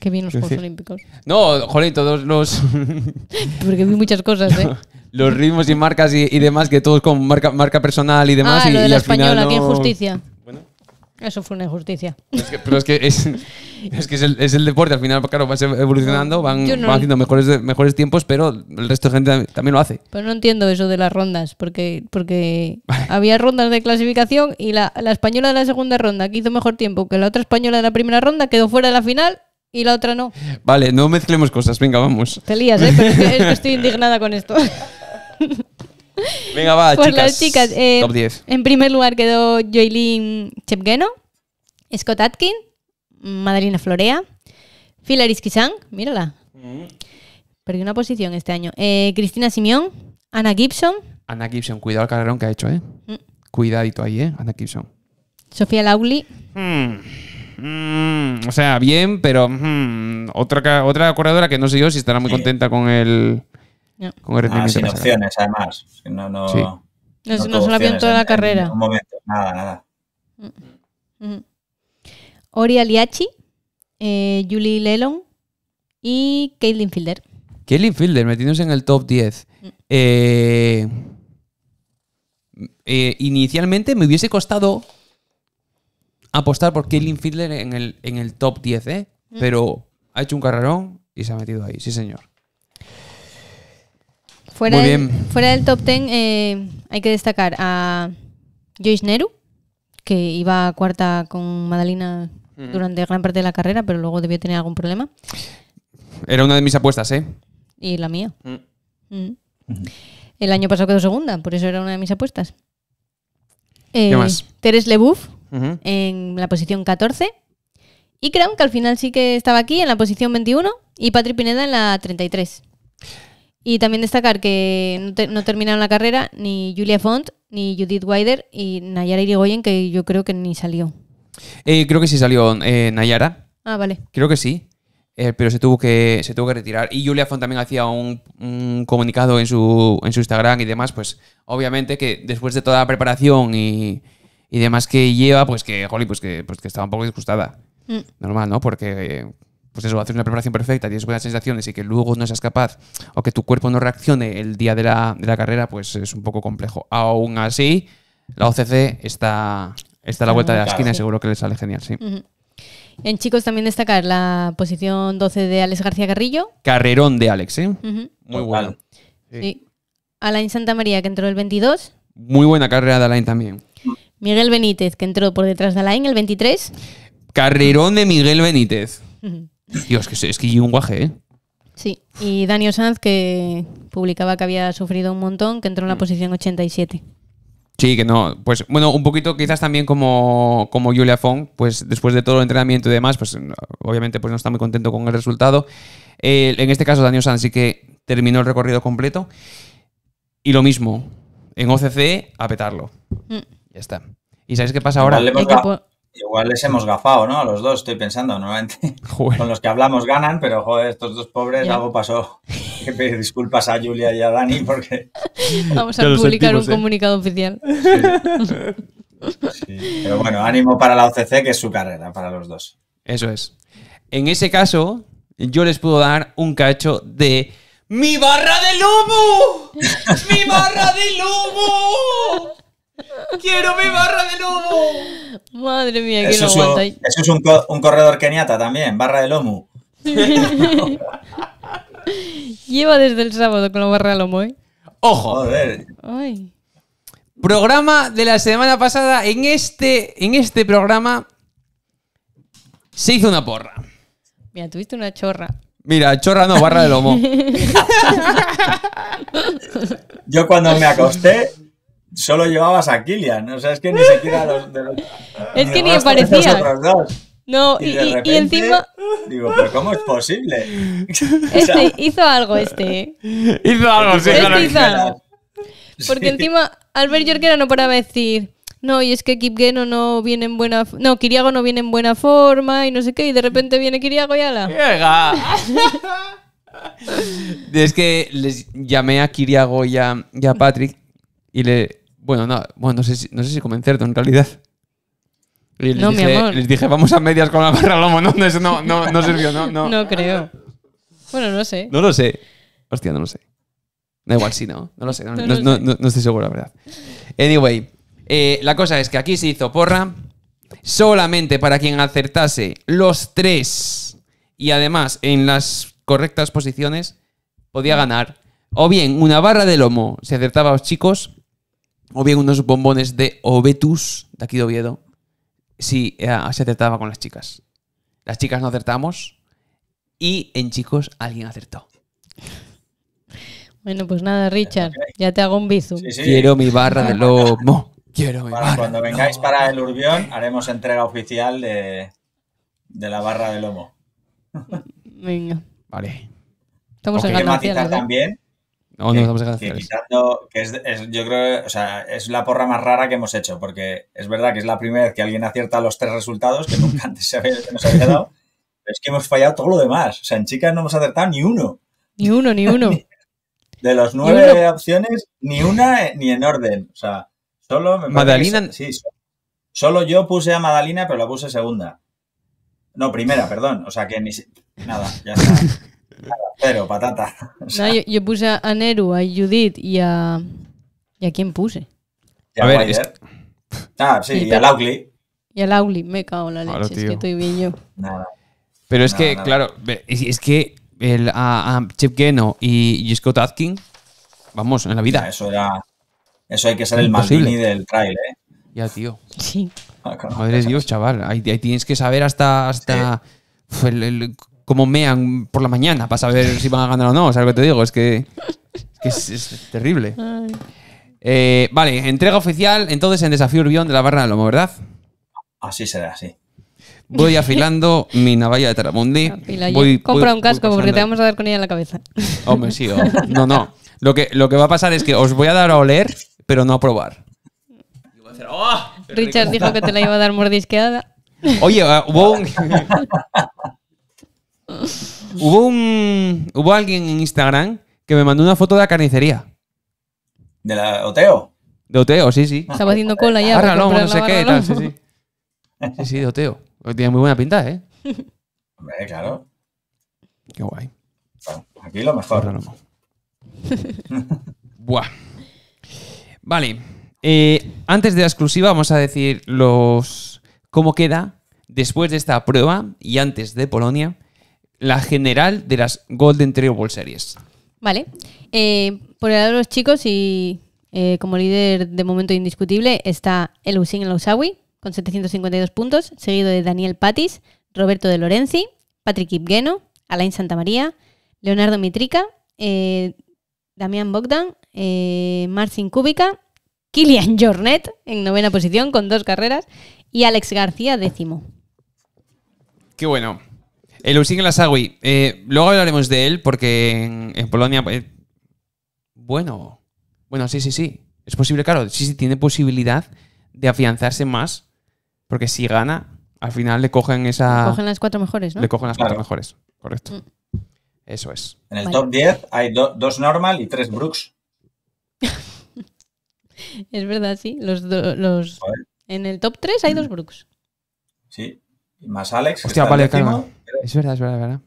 Qué bien los Juegos Olímpicos. No, jolín, todos los. Porque vi muchas cosas, ¿eh? los ritmos y marcas y, demás, que todos con marca, marca personal y demás. Ah, y, la española, qué injusticia. Bueno. Eso fue una injusticia. pero es que, es, es, que es, el, es, el, deporte, al final, claro, vas evolucionando, van, haciendo mejores, mejores tiempos, pero el resto de gente también lo hace. Pero no entiendo eso de las rondas, porque, porque había rondas de clasificación y la, la española de la segunda ronda, que hizo mejor tiempo que la otra española de la primera ronda, quedó fuera de la final y la otra no. Vale, no mezclemos cosas, venga, vamos. Te lías, ¿eh? Pero es que estoy indignada con esto. Venga, va, chicos. chicas. Eh, top 10. En primer lugar quedó Joylin Chepgeno, Scott Atkin, Madalina Florea, Filaris Kisang, mírala. Mm. Perdió una posición este año. Eh, Cristina Simeón, Ana Gibson. Ana Gibson, cuidado al carrerón que ha hecho, ¿eh? Mm. Cuidadito ahí, ¿eh? Ana Gibson. Sofía Lauli. Hmm. Hmm. o sea, bien, pero hmm, otra, otra corredora que no sé yo si estará muy contenta con el, con sin opciones, además. No, no, no, no, se la en toda la carrera. un momento, nada, nada. Mm, mm, mm. Ori Aliachi, eh, Julie Lelon y Caitlin Fielder. Caitlin Fielder metiéndose en el top 10. Eh, eh, inicialmente me hubiese costado apostar por Caitlin Fielder en el, en el top 10, ¿eh? pero ha hecho un carrerón y se ha metido ahí, sí señor. Fuera, Del, fuera del top ten, eh, hay que destacar a Joyce Neru, que iba cuarta con Madalina durante gran parte de la carrera, pero luego debió tener algún problema. Era una de mis apuestas, ¿eh? Y la mía. Mm. Mm. El año pasado quedó segunda, por eso era una de mis apuestas. ¿Qué eh, más? Teres Lebouf en la posición 14. Y creo que al final sí que estaba aquí, en la posición 21. Y Patrick Pineda en la 33. Y también destacar que no, terminaron la carrera ni Julia Font, ni Judith Wider y Nayara Irigoyen, que yo creo que ni salió. Eh, creo que sí salió eh, Nayara. Ah, vale. Creo que sí. Eh, pero se tuvo, que, se tuvo que retirar. Y Julia Font también hacía un, comunicado en su, en su Instagram y demás. Pues obviamente que después de toda la preparación y, y demás que lleva, pues que, joli, pues que, pues que estaba un poco disgustada. Mm. Normal, ¿no? Porque pues eso, haces una preparación perfecta, tienes buenas sensaciones y que luego no seas capaz o que tu cuerpo no reaccione el día de la, carrera, pues es un poco complejo. Aún así, la OCC está, está a la vuelta de la esquina y seguro que le sale genial, sí. En chicos también destacar la posición 12 de Alex García Carrillo. Carrerón de Alex, ¿eh? Muy bueno. Alain Santa María, que entró el 22. Muy buena carrera de Alain también. Miguel Benítez, que entró por detrás de Alain el 23. Carrerón de Miguel Benítez. Dios, que es que un guaje, ¿eh? Sí, y Daniel Sanz que publicaba que había sufrido un montón, que entró en la mm. posición 87. Sí, que no. Pues bueno, un poquito quizás también como, Julia Fong, pues después de todo el entrenamiento y demás, pues obviamente pues no está muy contento con el resultado. en este caso, Daniel Sanz sí que terminó el recorrido completo. Y lo mismo, en OCC, a petarlo. Mm. Ya está. ¿Y sabéis qué pasa ahora? Igual les hemos gafado, ¿no? A los dos, estoy pensando, nuevamente con los que hablamos ganan, pero joder, estos dos pobres, algo pasó. que pedir disculpas a Julia y a Dani porque... Vamos a publicar un ¿eh? comunicado oficial. Pero bueno, ánimo para la OCC, que es su carrera, para los dos. Eso es. En ese caso, yo les puedo dar un cacho de... ¡Mi barra de lomo! ¡Mi barra de lomo! ¡Quiero mi barra de lomo! Madre mía, que lo eso es un, corredor keniata también, barra de lomo. Lleva desde el sábado con la barra de lomo, ¿eh? ¡Ojo! Joder. Programa de la semana pasada. En este, en este programa se hizo una porra. Mira, tuviste una chorra. Mira, chorra no, barra de lomo. Yo cuando me acosté solo llevabas a Kilian, O sea, es que ni siquiera los, de los Es que ni aparecía. No, y, encima. Digo, pero ¿cómo es posible? Este hizo algo, este. ¿eh? Hizo algo, sí, este Porque encima Albert era no paraba de decir. No, y es que Kipgeno no viene en buena... No, Kiriago no viene en buena forma y no sé qué. Y de repente viene Kiriago y ala. ¡Llega! es que les llamé a Kiriago y a Patrick y le, bueno, no, bueno, no sé si, no sé si convencerte en realidad. les, no, dije, mi amor. les dije, vamos a medias con la barra de lomo. No, no, no, sirvió, no, no. creo. Bueno, no sé. No lo sé. Hostia, no lo sé. Da igual, si no. No lo sé. No, no, no, estoy seguro, la verdad. Anyway, eh, la cosa es que aquí se hizo porra solamente para quien acertase los tres y además en las correctas posiciones podía ganar o bien una barra de lomo si acertaba a los chicos o bien unos bombones de Obetus, de aquí de Oviedo, si eh, se acertaba con las chicas. Las chicas no acertamos y en chicos alguien acertó. Bueno, pues nada, Richard, ya te hago un bizu. Quiero mi barra de lomo. Quiero Cuando vengáis para el Urbión, haremos entrega oficial de, la barra de lomo. Venga. Vale. Estamos en también no, es, yo creo, o es la porra más rara que hemos hecho, porque es verdad que es la primera vez que alguien acierta los tres resultados que nunca antes se nos había dado. es que hemos fallado todo lo demás. O sea, en chicas no hemos acertado ni uno. Ni uno, ni uno. De las nueve opciones, ni una eh, ni en orden. O sea, solo Madalina. Sí, solo yo puse a Madalina, pero la puse segunda. No, primera, perdón. O sea que ni. Nada, ya está. patata. yo, puse a Neru, a Judith y a. ¿Y a quién puse? a, a ver, Ah, sí, y, a Laugli. Y a Laugli, me cago en la leche, es que estoy bien yo. Pero es que, claro, es, que el, a, Chip Geno y, Scott Atkin, vamos, en la vida. eso era. Eso hay que ser el Maldini del trail, ¿eh? Ya, tío. Sí. Madre de Dios, chaval. Ahí, tienes que saber hasta. hasta como mean por la mañana para saber si van a ganar o no. O sea, lo que te digo, es que es, terrible. Eh, vale, entrega oficial entonces en Desafío Urbión de la Barra de Lomo, ¿verdad? Así será, sí. Voy afilando mi navalla de Taramundi. Compra un casco porque te vamos a dar con ella en la cabeza. Hombre, sí. Oh, no, no. Lo que, lo que va a pasar es que os voy a dar a oler, pero no a probar. voy a ¡Oh! Richard dijo que te la iba a dar mordisqueada. Oye, ah, hubo un... Hubo un. Hubo alguien en Instagram que me mandó una foto de la carnicería. ¿De la Oteo? De Oteo, sí, sí. Estaba haciendo cola ya. Ahora no, sé qué y tal, sí, sí. Sí, sí, de Oteo. Tiene muy buena pinta, ¿eh? Hombre, claro. Qué guay. aquí lo mejor. Buah. Vale. Eh, antes de la exclusiva, vamos a decir los cómo queda después de esta prueba y antes de Polonia la general de las Golden Trio World Series. Vale. Eh, por el lado de los chicos y eh, como líder de momento indiscutible está el using El con 752 puntos, seguido de Daniel Patis, Roberto De Lorenzi, Patrick Ibgueno, Alain Santamaría, Leonardo Mitrica, eh, Damián Bogdan, Marcin Kubica, Kilian Jornet en novena posición con dos carreras y Alex García décimo. Qué bueno. El las Lasagui. Eh, luego hablaremos de él porque en, Polonia. Eh, bueno, bueno, sí, sí, sí. Es posible, claro, sí, sí, tiene posibilidad de afianzarse más porque si gana, al final le cogen esa. Le cogen las cuatro mejores, ¿no? Le cogen las cuatro mejores, correcto. Mm. Eso es. En el top 10 hay dos normal y tres Brooks. es verdad, sí. Los, dos los... En el top 3 hay dos mm. Brooks. Sí, más Alex. Hostia, vale, Es verdad, es verdad, es verdad.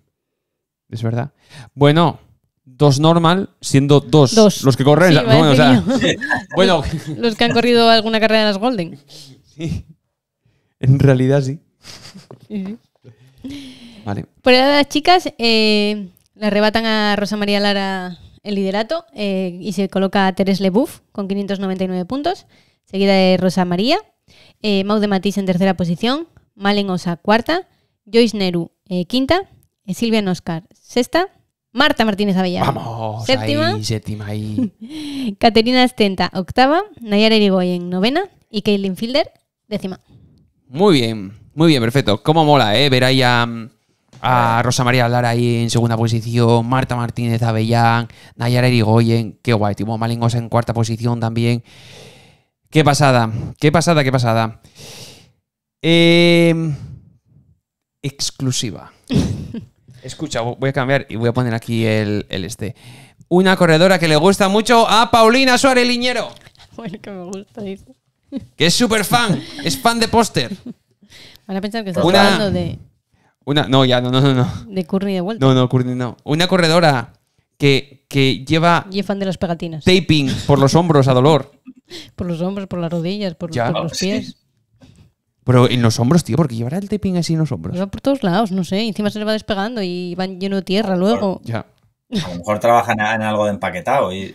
Es verdad. Bueno, dos normal, siendo dos, los que corren. bueno, Los que han corrido alguna carrera en las Golden. Sí. En realidad sí. Vale. Por las chicas, eh, le arrebatan a Rosa María Lara el liderato eh, y se coloca a Teres Lebouf con 599 puntos, seguida de Rosa María. Eh, Mau de Matisse en tercera posición, Malen cuarta, Joyce Neru, eh, quinta, eh, Silvia Oscar, sexta, Marta Martínez Avellán, Vamos, séptima, Caterina Estenta, octava, Nayara Erigoyen, novena y Kaitlin Fielder, décima. Muy bien, muy bien, perfecto. Cómo mola, ¿eh? Ver ahí a, Rosa María Lara ahí en segunda posición, Marta Martínez Avellán, Nayara Erigoyen, qué guay, Timo en cuarta posición también. Qué pasada, qué pasada, qué pasada. Em, exclusiva. Escucha, voy a cambiar y voy a poner aquí el, este. Una corredora que le gusta mucho a Paulina Suárez Liñero. Bueno, que me gusta, Que es súper fan, es fan de póster. Van a pensar que estás hablando de, Una, no, ya, no, no, no, de Curry de vuelta. No, no, Curry no. Una corredora que, lleva Y fan de las pegatinas. taping por los hombros a dolor. Por los hombros, por las rodillas, por los pies. Pero en los hombros, tío, porque llevará el tipping así en los hombros. Lleva por todos lados, no sé. Encima se le va despegando y van lleno de tierra luego. Ya. A lo mejor trabajan en algo de empaquetado y.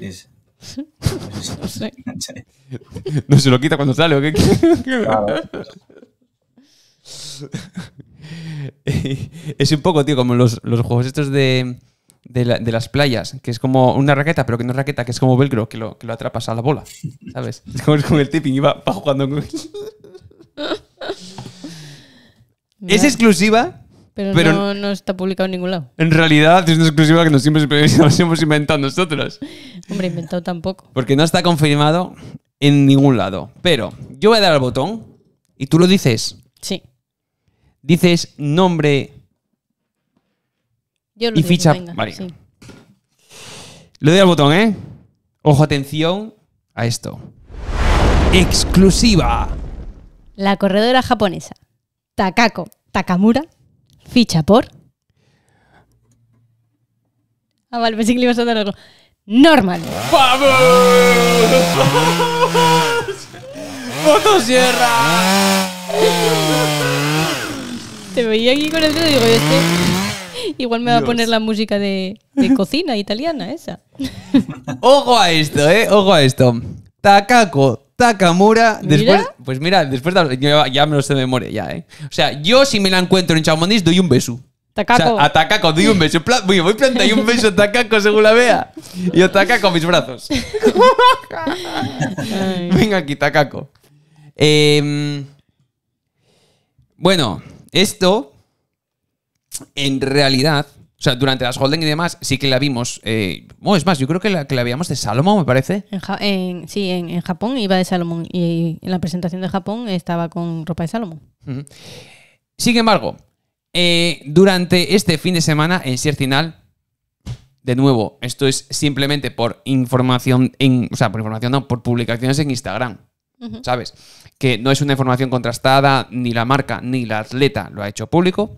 no sé. no se lo quita cuando sale, ¿o qué? es un poco, tío, como los, juegos estos de, las playas, que es como una raqueta, pero que no es raqueta, que es como velcro, que lo, que lo atrapas a la bola, ¿sabes? Es como, el tipping y va, jugando con... Es exclusiva, pero, no, está publicado en ningún lado. en realidad es una exclusiva que nos, siempre, hemos inventado nosotros. Hombre, inventado tampoco. Porque no está confirmado en ningún lado. Pero yo voy a dar al botón y tú lo dices. Sí. Dices nombre. Y ficha- Lo Le doy al botón, ¿eh? Ojo, atención a esto. Exclusiva. La corredora japonesa Takako Takamura ficha por. Ah, vale, pensé que le ibas a dar algo. Normal. ¡Vamos! ¡Motosierra! Te veía aquí con el dedo y digo, este. Igual me va a poner la música de, de cocina italiana esa. Ojo a esto, eh. Ojo a esto. Takako Takamura. Después, Pues mira, después ya me lo sé de memoria, ya, ¿eh? O sea, yo si me la encuentro en Chamonix doy un beso. Takako. O sea, doy un beso. voy, voy planta un beso a Takako según la vea. Y ataca con mis brazos. Venga aquí, Takako. Eh, em, bueno, esto en realidad o sea, durante las Golden y demás, sí que la vimos. Eh, oh, es más, yo creo que la, que de Salomón, me parece. sí, en, Japón iba de Salomón. Y en la presentación de Japón estaba con ropa de Salomón. Sin embargo, eh, durante este fin de semana, en Sier Final, de nuevo, esto es simplemente por información, en, o sea, por información no, por publicaciones en Instagram. ¿Sabes? Que no es una información contrastada, ni la marca ni la atleta lo ha hecho público.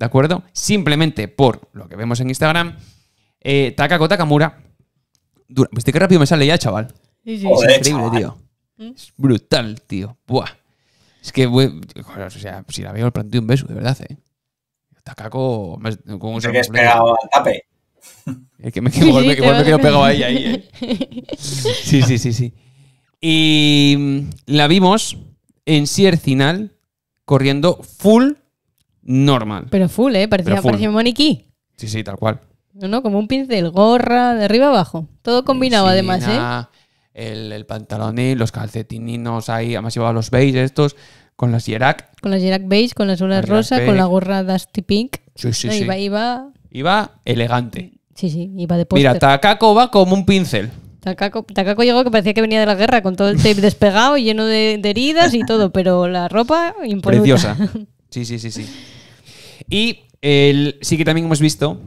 ¿de acuerdo? Simplemente por lo que vemos en Instagram, eh, Takako Takamura. ¿Viste pues qué rápido me sale ya, chaval? es increíble, tío. Es brutal, tío. Buah. Es que, o sea, si la veo, le planteo un beso, de verdad, ¿eh? Takako. Con un que pegado al tape. Es que me, he igual, me, quedo pegado ahí, ahí. Eh. Sí, sí, sí, sí. Y la vimos en Sierra Final corriendo full normal. Pero full, ¿eh? Parecía, parecía Sí, sí, tal cual. No, como un pincel, gorra, de arriba abajo. Todo combinado además, ¿eh? El, el pantalón y los calcetininos ahí, además llevaba los beige estos, con las jerak. Con las jerak beige, con las olas rosa, con la gorra Dusty Pink. Sí, sí, Iba, elegante. Sí, sí, iba de Mira, Takako va como un pincel. Takako, llegó que parecía que venía de la guerra, con todo el tape despegado, lleno de, heridas y todo, pero la ropa impoluta. Preciosa. Sí, sí, sí, sí. Y el, sí que también hemos visto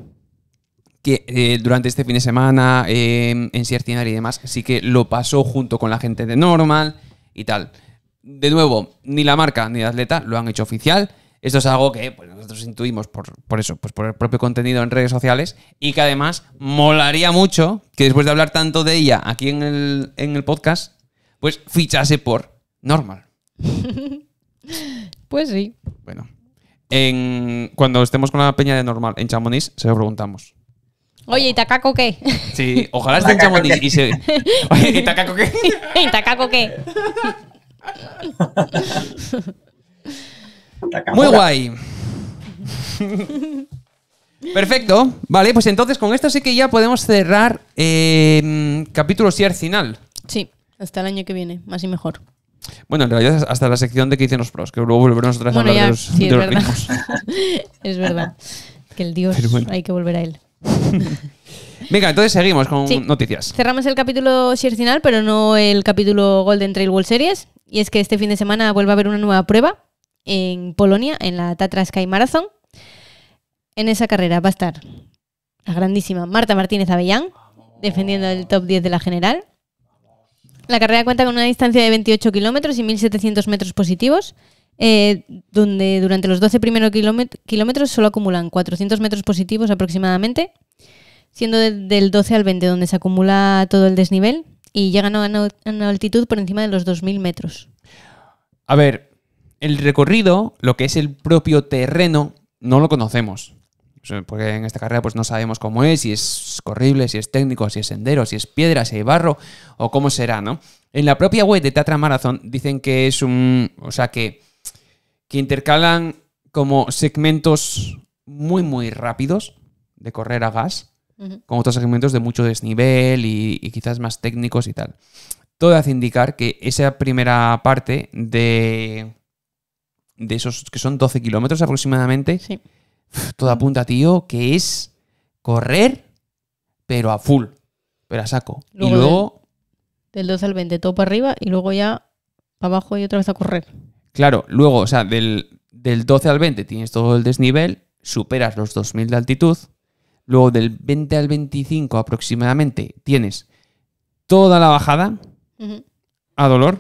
que eh, durante este fin de semana em, en Siertinar y demás, sí que lo pasó junto con la gente de Normal y tal. De nuevo, ni la marca ni la atleta lo han hecho oficial. Esto es algo que pues, nosotros intuimos por, por, eso, pues por el propio contenido en redes sociales y que además molaría mucho que después de hablar tanto de ella aquí en el, en el podcast, pues fichase por Normal. Pues sí. Bueno. cuando estemos con la peña de normal en Chamonix, se lo preguntamos. Oye, ¿y Takako qué? Sí, ojalá esté en Chamonix y Takako qué? ¿Y Takako qué? Muy guay. Perfecto. Vale, pues entonces con esto sí que ya podemos cerrar eh, capítulo y al final. Sí, hasta el año que viene, más y mejor. Bueno, en realidad hasta la sección de que dicen los pros, que luego volveremos otra vez a hablar de los, es, verdad. Que el Dios hay que volver a él. Venga, entonces seguimos con noticias. Cerramos el capítulo Siercinal, pero no el capítulo Golden Trail World Series. Y es que este fin de semana vuelve a haber una nueva prueba en Polonia, en la Tatra Sky Marathon. En esa carrera va a estar la grandísima Marta Martínez Avellán, defendiendo el top 10 de la general. La carrera cuenta con una distancia de 28 kilómetros y 1.700 metros positivos, eh, donde durante los 12 primeros kilómetros solo acumulan 400 metros positivos aproximadamente, siendo del 12 al 20 donde se acumula todo el desnivel y llegan a una altitud por encima de los 2.000 metros. A ver, el recorrido, lo que es el propio terreno, no lo conocemos. Pues, porque en esta carrera pues no sabemos cómo es, si es corrible, si es técnico, si es sendero, si es piedra, si hay barro o cómo será, ¿no? En la propia web de Tatra Marathon dicen que es un, o sea que que intercalan como segmentos muy muy rápidos de correr a gas con otros segmentos de mucho desnivel y, y quizás más técnicos y tal. Todo hace indicar que esa primera parte de de esos que son 12 kilómetros aproximadamente, sí. Toda apunta, tío, que es correr, pero a full, pero a saco. y luego... Del, 12 al 20, todo para arriba y luego ya para abajo y otra vez a correr. Claro, luego, o sea, del, 12 al 20 tienes todo el desnivel, superas los 2000 de altitud, luego del 20 al 25 aproximadamente tienes toda la bajada a dolor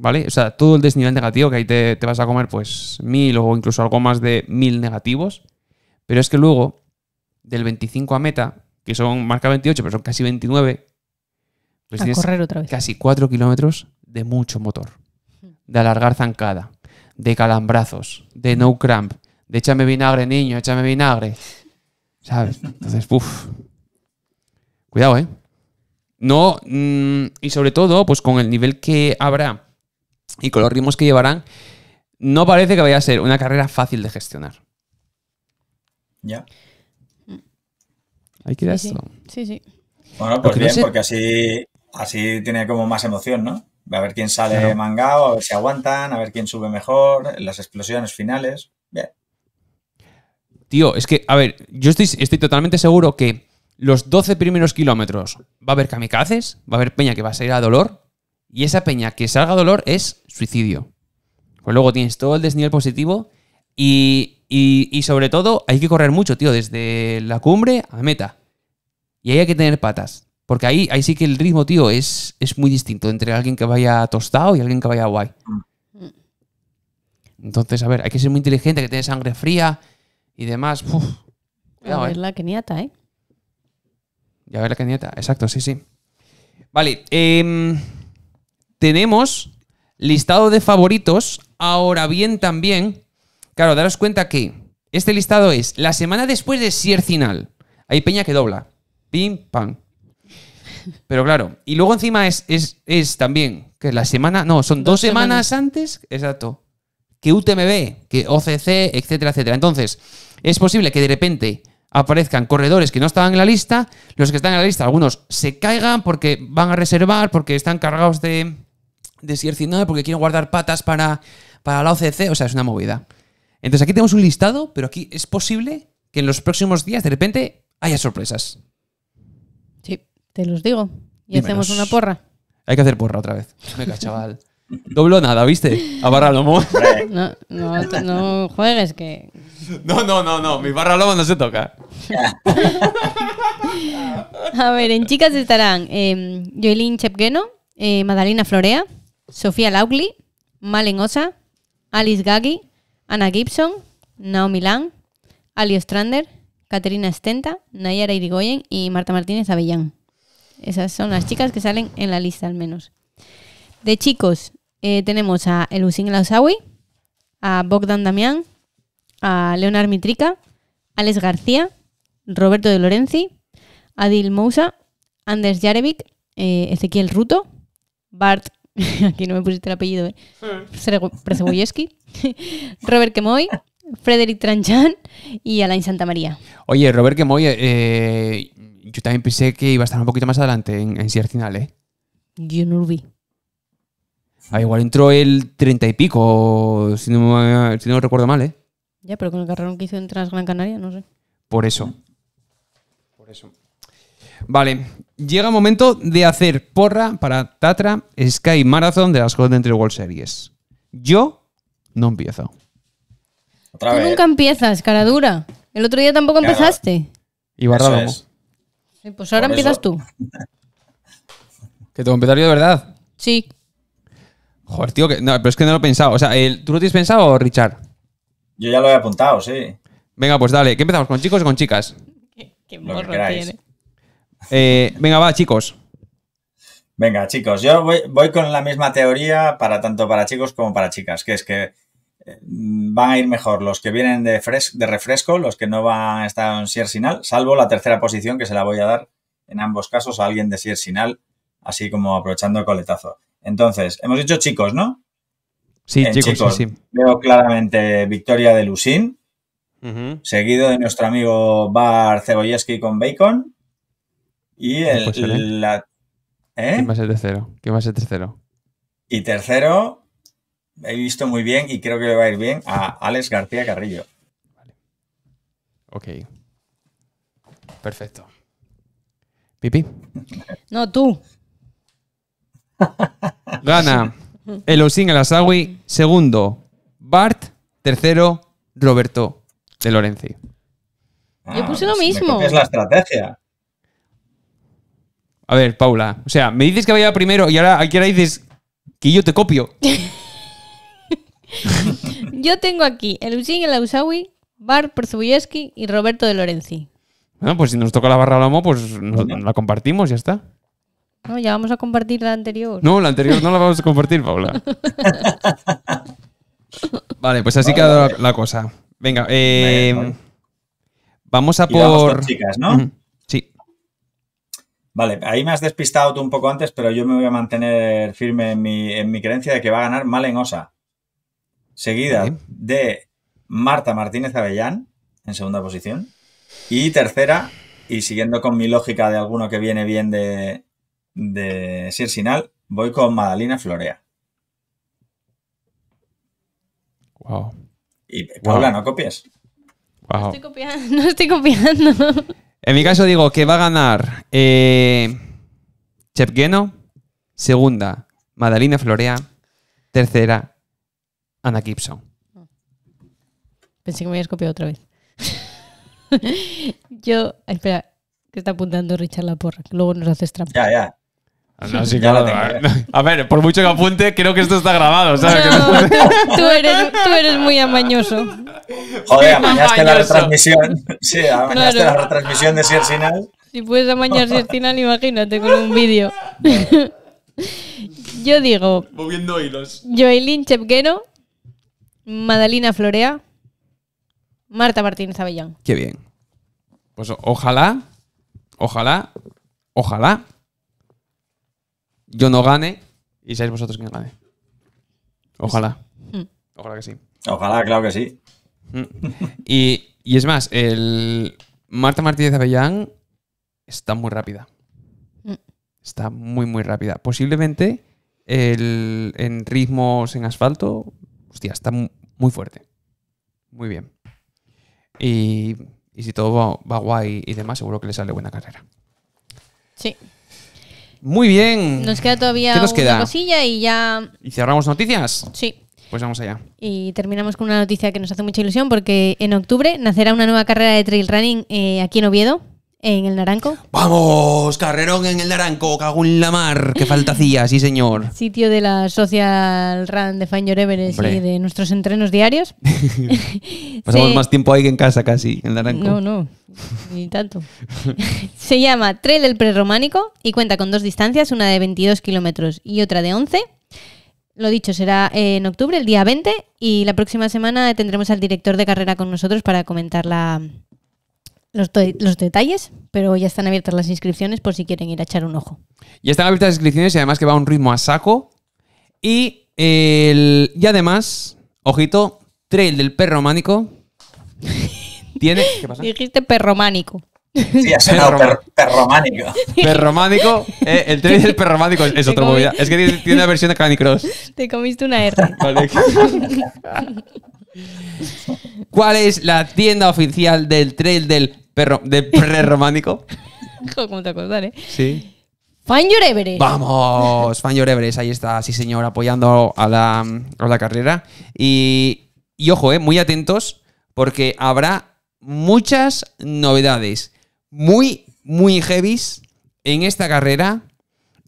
¿vale? O sea, todo el desnivel negativo que ahí te, vas a comer, pues mil o incluso algo más de mil negativos. Pero es que luego, del 25 a meta, que son marca 28, pero son casi 29, pues tienes vez. casi 4 kilómetros de mucho motor, de alargar zancada, de calambrazos, de no cramp, de échame vinagre, niño, échame vinagre. ¿Sabes? Entonces, uff. Cuidado, ¿eh? No, mm, y sobre todo, pues con el nivel que habrá y con los ritmos que llevarán, no parece que vaya a ser una carrera fácil de gestionar. Ya. Hay que ir a sí, Sí, sí. Bueno, pues bien, porque así, así tiene como más emoción, ¿no? A ver quién sale mangao, a ver si aguantan, a ver quién sube mejor, las explosiones finales. Bien. Tío, es que, a ver, yo estoy, estoy totalmente seguro que los 12 primeros kilómetros va a haber kamikazes, va a haber peña que va a salir a dolor, y esa peña que salga dolor es suicidio. Pues luego tienes todo el desnivel positivo y, sobre todo hay que correr mucho, tío, desde la cumbre a meta. Y ahí hay que tener patas. Porque ahí, ahí sí que el ritmo, tío, es, es muy distinto entre alguien que vaya tostado y alguien que vaya guay. Mm. Entonces, a ver, hay que ser muy inteligente, que tener sangre fría y demás. Uf. a ver eh. la keniata, ¿eh? Ya a ver la keniata, exacto, sí, sí. Vale, eh, tenemos listado de favoritos. Ahora bien, también, claro, daros cuenta que este listado es la semana después de Siercinal. Hay peña que dobla. Pim, pam. Pero claro, y luego encima es, es, también, que es la semana, no, son dos, semanas antes, exacto, que UTMB, que OCC, etcétera, etcétera. Entonces, es posible que de repente aparezcan corredores que no estaban en la lista, los que están en la lista, algunos se caigan porque van a reservar, porque están cargados de, de decir, porque quiero guardar patas para, para la OCC, o sea, es una movida. Entonces aquí tenemos un listado, pero aquí es posible que en los próximos días de repente haya sorpresas. Sí, te los digo. Y hacemos una porra. Hay que hacer porra otra vez. Venga, chaval. Doblo nada, ¿viste? A barra lomo. No, juegues que. No, no, no, no. Mi barra no se toca. A ver, en chicas estarán em, eh, Chepgueno, Madalina Florea, Sofía Laugli, Malen Osa, Alice Gaggi, Ana Gibson, Naomi Lang, Ali Ostrander, Caterina Stenta, Nayara Irigoyen y Marta Martínez Avellán. Esas son las chicas que salen en la lista al menos. De chicos eh, tenemos a Elusin Lausawi, a Bogdan Damián, a Leonard Mitrica, Alex García, Roberto de Lorenzi, Adil Mousa, Anders Jarevic, eh, Ezequiel Ruto, Bart aquí no me pusiste el apellido, ¿eh? Mm. Robert Kemoy, Frederick Tranchan y Alain Santamaría. Oye, Robert Kemoy, eh, yo también pensé que iba a estar un poquito más adelante en, en final, ¿eh? Yo no lo vi. Ah, igual entró el treinta y pico, si no, recuerdo mal, ¿eh? Ya, pero con el carrerón que hizo en Gran Canaria, no sé. Por eso. Por eso. Vale, llega el momento de hacer porra para Tatra Sky Marathon de las Golden Trail World Series. Yo no empiezo. Tú nunca empiezas, cara dura. El otro día tampoco empezaste. Y barra Pues ahora empiezas tú. ¿Que tengo que empezar yo de verdad? Sí. Joder, tío, que, no, pero es que no lo he pensado. O sea, ¿tú lo tienes pensado, Richard? Yo ya lo he apuntado, sí. Venga, pues dale. ¿Qué empezamos? ¿Con chicos o con chicas? Qué, morro tiene. Eh, venga, va, chicos. Venga, chicos, yo voy, con la misma teoría para tanto para chicos como para chicas, que es que eh, van a ir mejor los que vienen de, refresco, los que no van a estar en Sinal salvo la tercera posición que se la voy a dar en ambos casos a alguien de Sinal así como aprovechando el coletazo. Entonces, hemos dicho chicos, ¿no? Sí, chicos, sí, Veo claramente victoria de Lusin, seguido de nuestro amigo Bar Cebolleski con Bacon, y el, eh? ¿eh? tercero? ¿Quién tercero? Y tercero, he visto muy bien y creo que le va a ir bien a Alex García Carrillo. Vale. Ok. Perfecto. Pipi. No, tú. Gana el Osin Alasawi. Segundo, Bart. Tercero, Roberto de Lorenzi. Yo puse ah, lo pues mismo. Es la estrategia. A ver, Paula, o sea, me dices que vaya primero y ahora, aquí ahora dices que yo te copio. yo tengo aquí el Usín, el Ausawi, Bar Porzubieski y Roberto de Lorenzi. Bueno, pues si nos toca la barra Lomo, pues la compartimos, ya está. No, ya vamos a compartir la anterior. No, la anterior no la vamos a compartir, Paula. vale, pues así queda la, cosa. Venga, eh, vamos a por. Vale, ahí me has despistado tú un poco antes, pero yo me voy a mantener firme en mi, creencia de que va a ganar Malenosa. Osa. Seguida de Marta Martínez Avellán, en segunda posición. Y tercera, y siguiendo con mi lógica de alguno que viene bien de, de Sinal, voy con Madalina Florea. Wow. Y Paula, no copies. No estoy copiando. No estoy copiando. En mi caso digo que va a ganar eh, Chepgeno, segunda, Madalina Florea, tercera, Ana Gibson. Pensé que me habías copiado otra vez. Yo, espera, que está apuntando Richard la porra, que luego nos haces trampa. Ya, ya. Ah, A ver, por mucho que apunte, creo que esto está grabado, ¿sabes? tú, eres, tú, eres, muy amañoso. Joder, amañaste la retransmisión. Sí, amañaste la retransmisión de Siercinal. Si puedes amañar Siercinal, imagínate con un vídeo. Yo digo. Moviendo hilos. Joelín Chepguero, Madalina Florea, Marta Martínez Avellán. Qué bien. Pues ojalá, ojalá, ojalá yo no gane y seáis vosotros quien gane. Ojalá. Mm. Ojalá que sí. Ojalá, claro que sí. Mm. Y, es más, el Marta Martínez Avellán está muy rápida. Mm. Está muy, muy rápida. Posiblemente el, en ritmos en asfalto, hostia, está muy fuerte. Muy bien. Y, si todo va, va guay y demás, seguro que le sale buena carrera. Sí. Muy bien. Nos queda todavía nos una y ya. ¿Y cerramos noticias? Sí. Pues vamos allá. Y terminamos con una noticia que nos hace mucha ilusión porque en octubre nacerá una nueva carrera de trail running eh, aquí en Oviedo, en el Naranco. ¡Vamos! Carrerón en el Naranco, cago la mar. ¡Qué faltacía, sí señor! Sitio de la Social Run de Find Your Everest y de nuestros entrenos diarios. Pasamos más tiempo ahí que en casa casi, en el Naranco. No, no, ni tanto. Se llama Trail del Prerrománico y cuenta con dos distancias, una de 22 kilómetros y otra de 11. Lo dicho, será en octubre, el día 20, y la próxima semana tendremos al director de carrera con nosotros para comentar la, los, detalles, pero ya están abiertas las inscripciones por si quieren ir a echar un ojo. Ya están abiertas las inscripciones y además que va a un ritmo a saco. Y, el, y además, ojito, Trail del Perro tiene... ¿qué Dijiste perrománico. Sí, ha perrománico. Perrománico. Eh, el trail del perrománico es, es otro movida. Es que tiene, la una versión de Candy Cross. Te comiste una R. Vale. ¿Cuál es la tienda oficial del trail del perro del prerrománico? ¿Cómo te acordaré? eh? Sí. Fan Your Everest. Vamos, Fan Your Everest, ahí está, sí señor, apoyando a la, la carrera. Y, y ojo, eh, muy atentos, porque habrá muchas novedades muy, muy heavies en esta carrera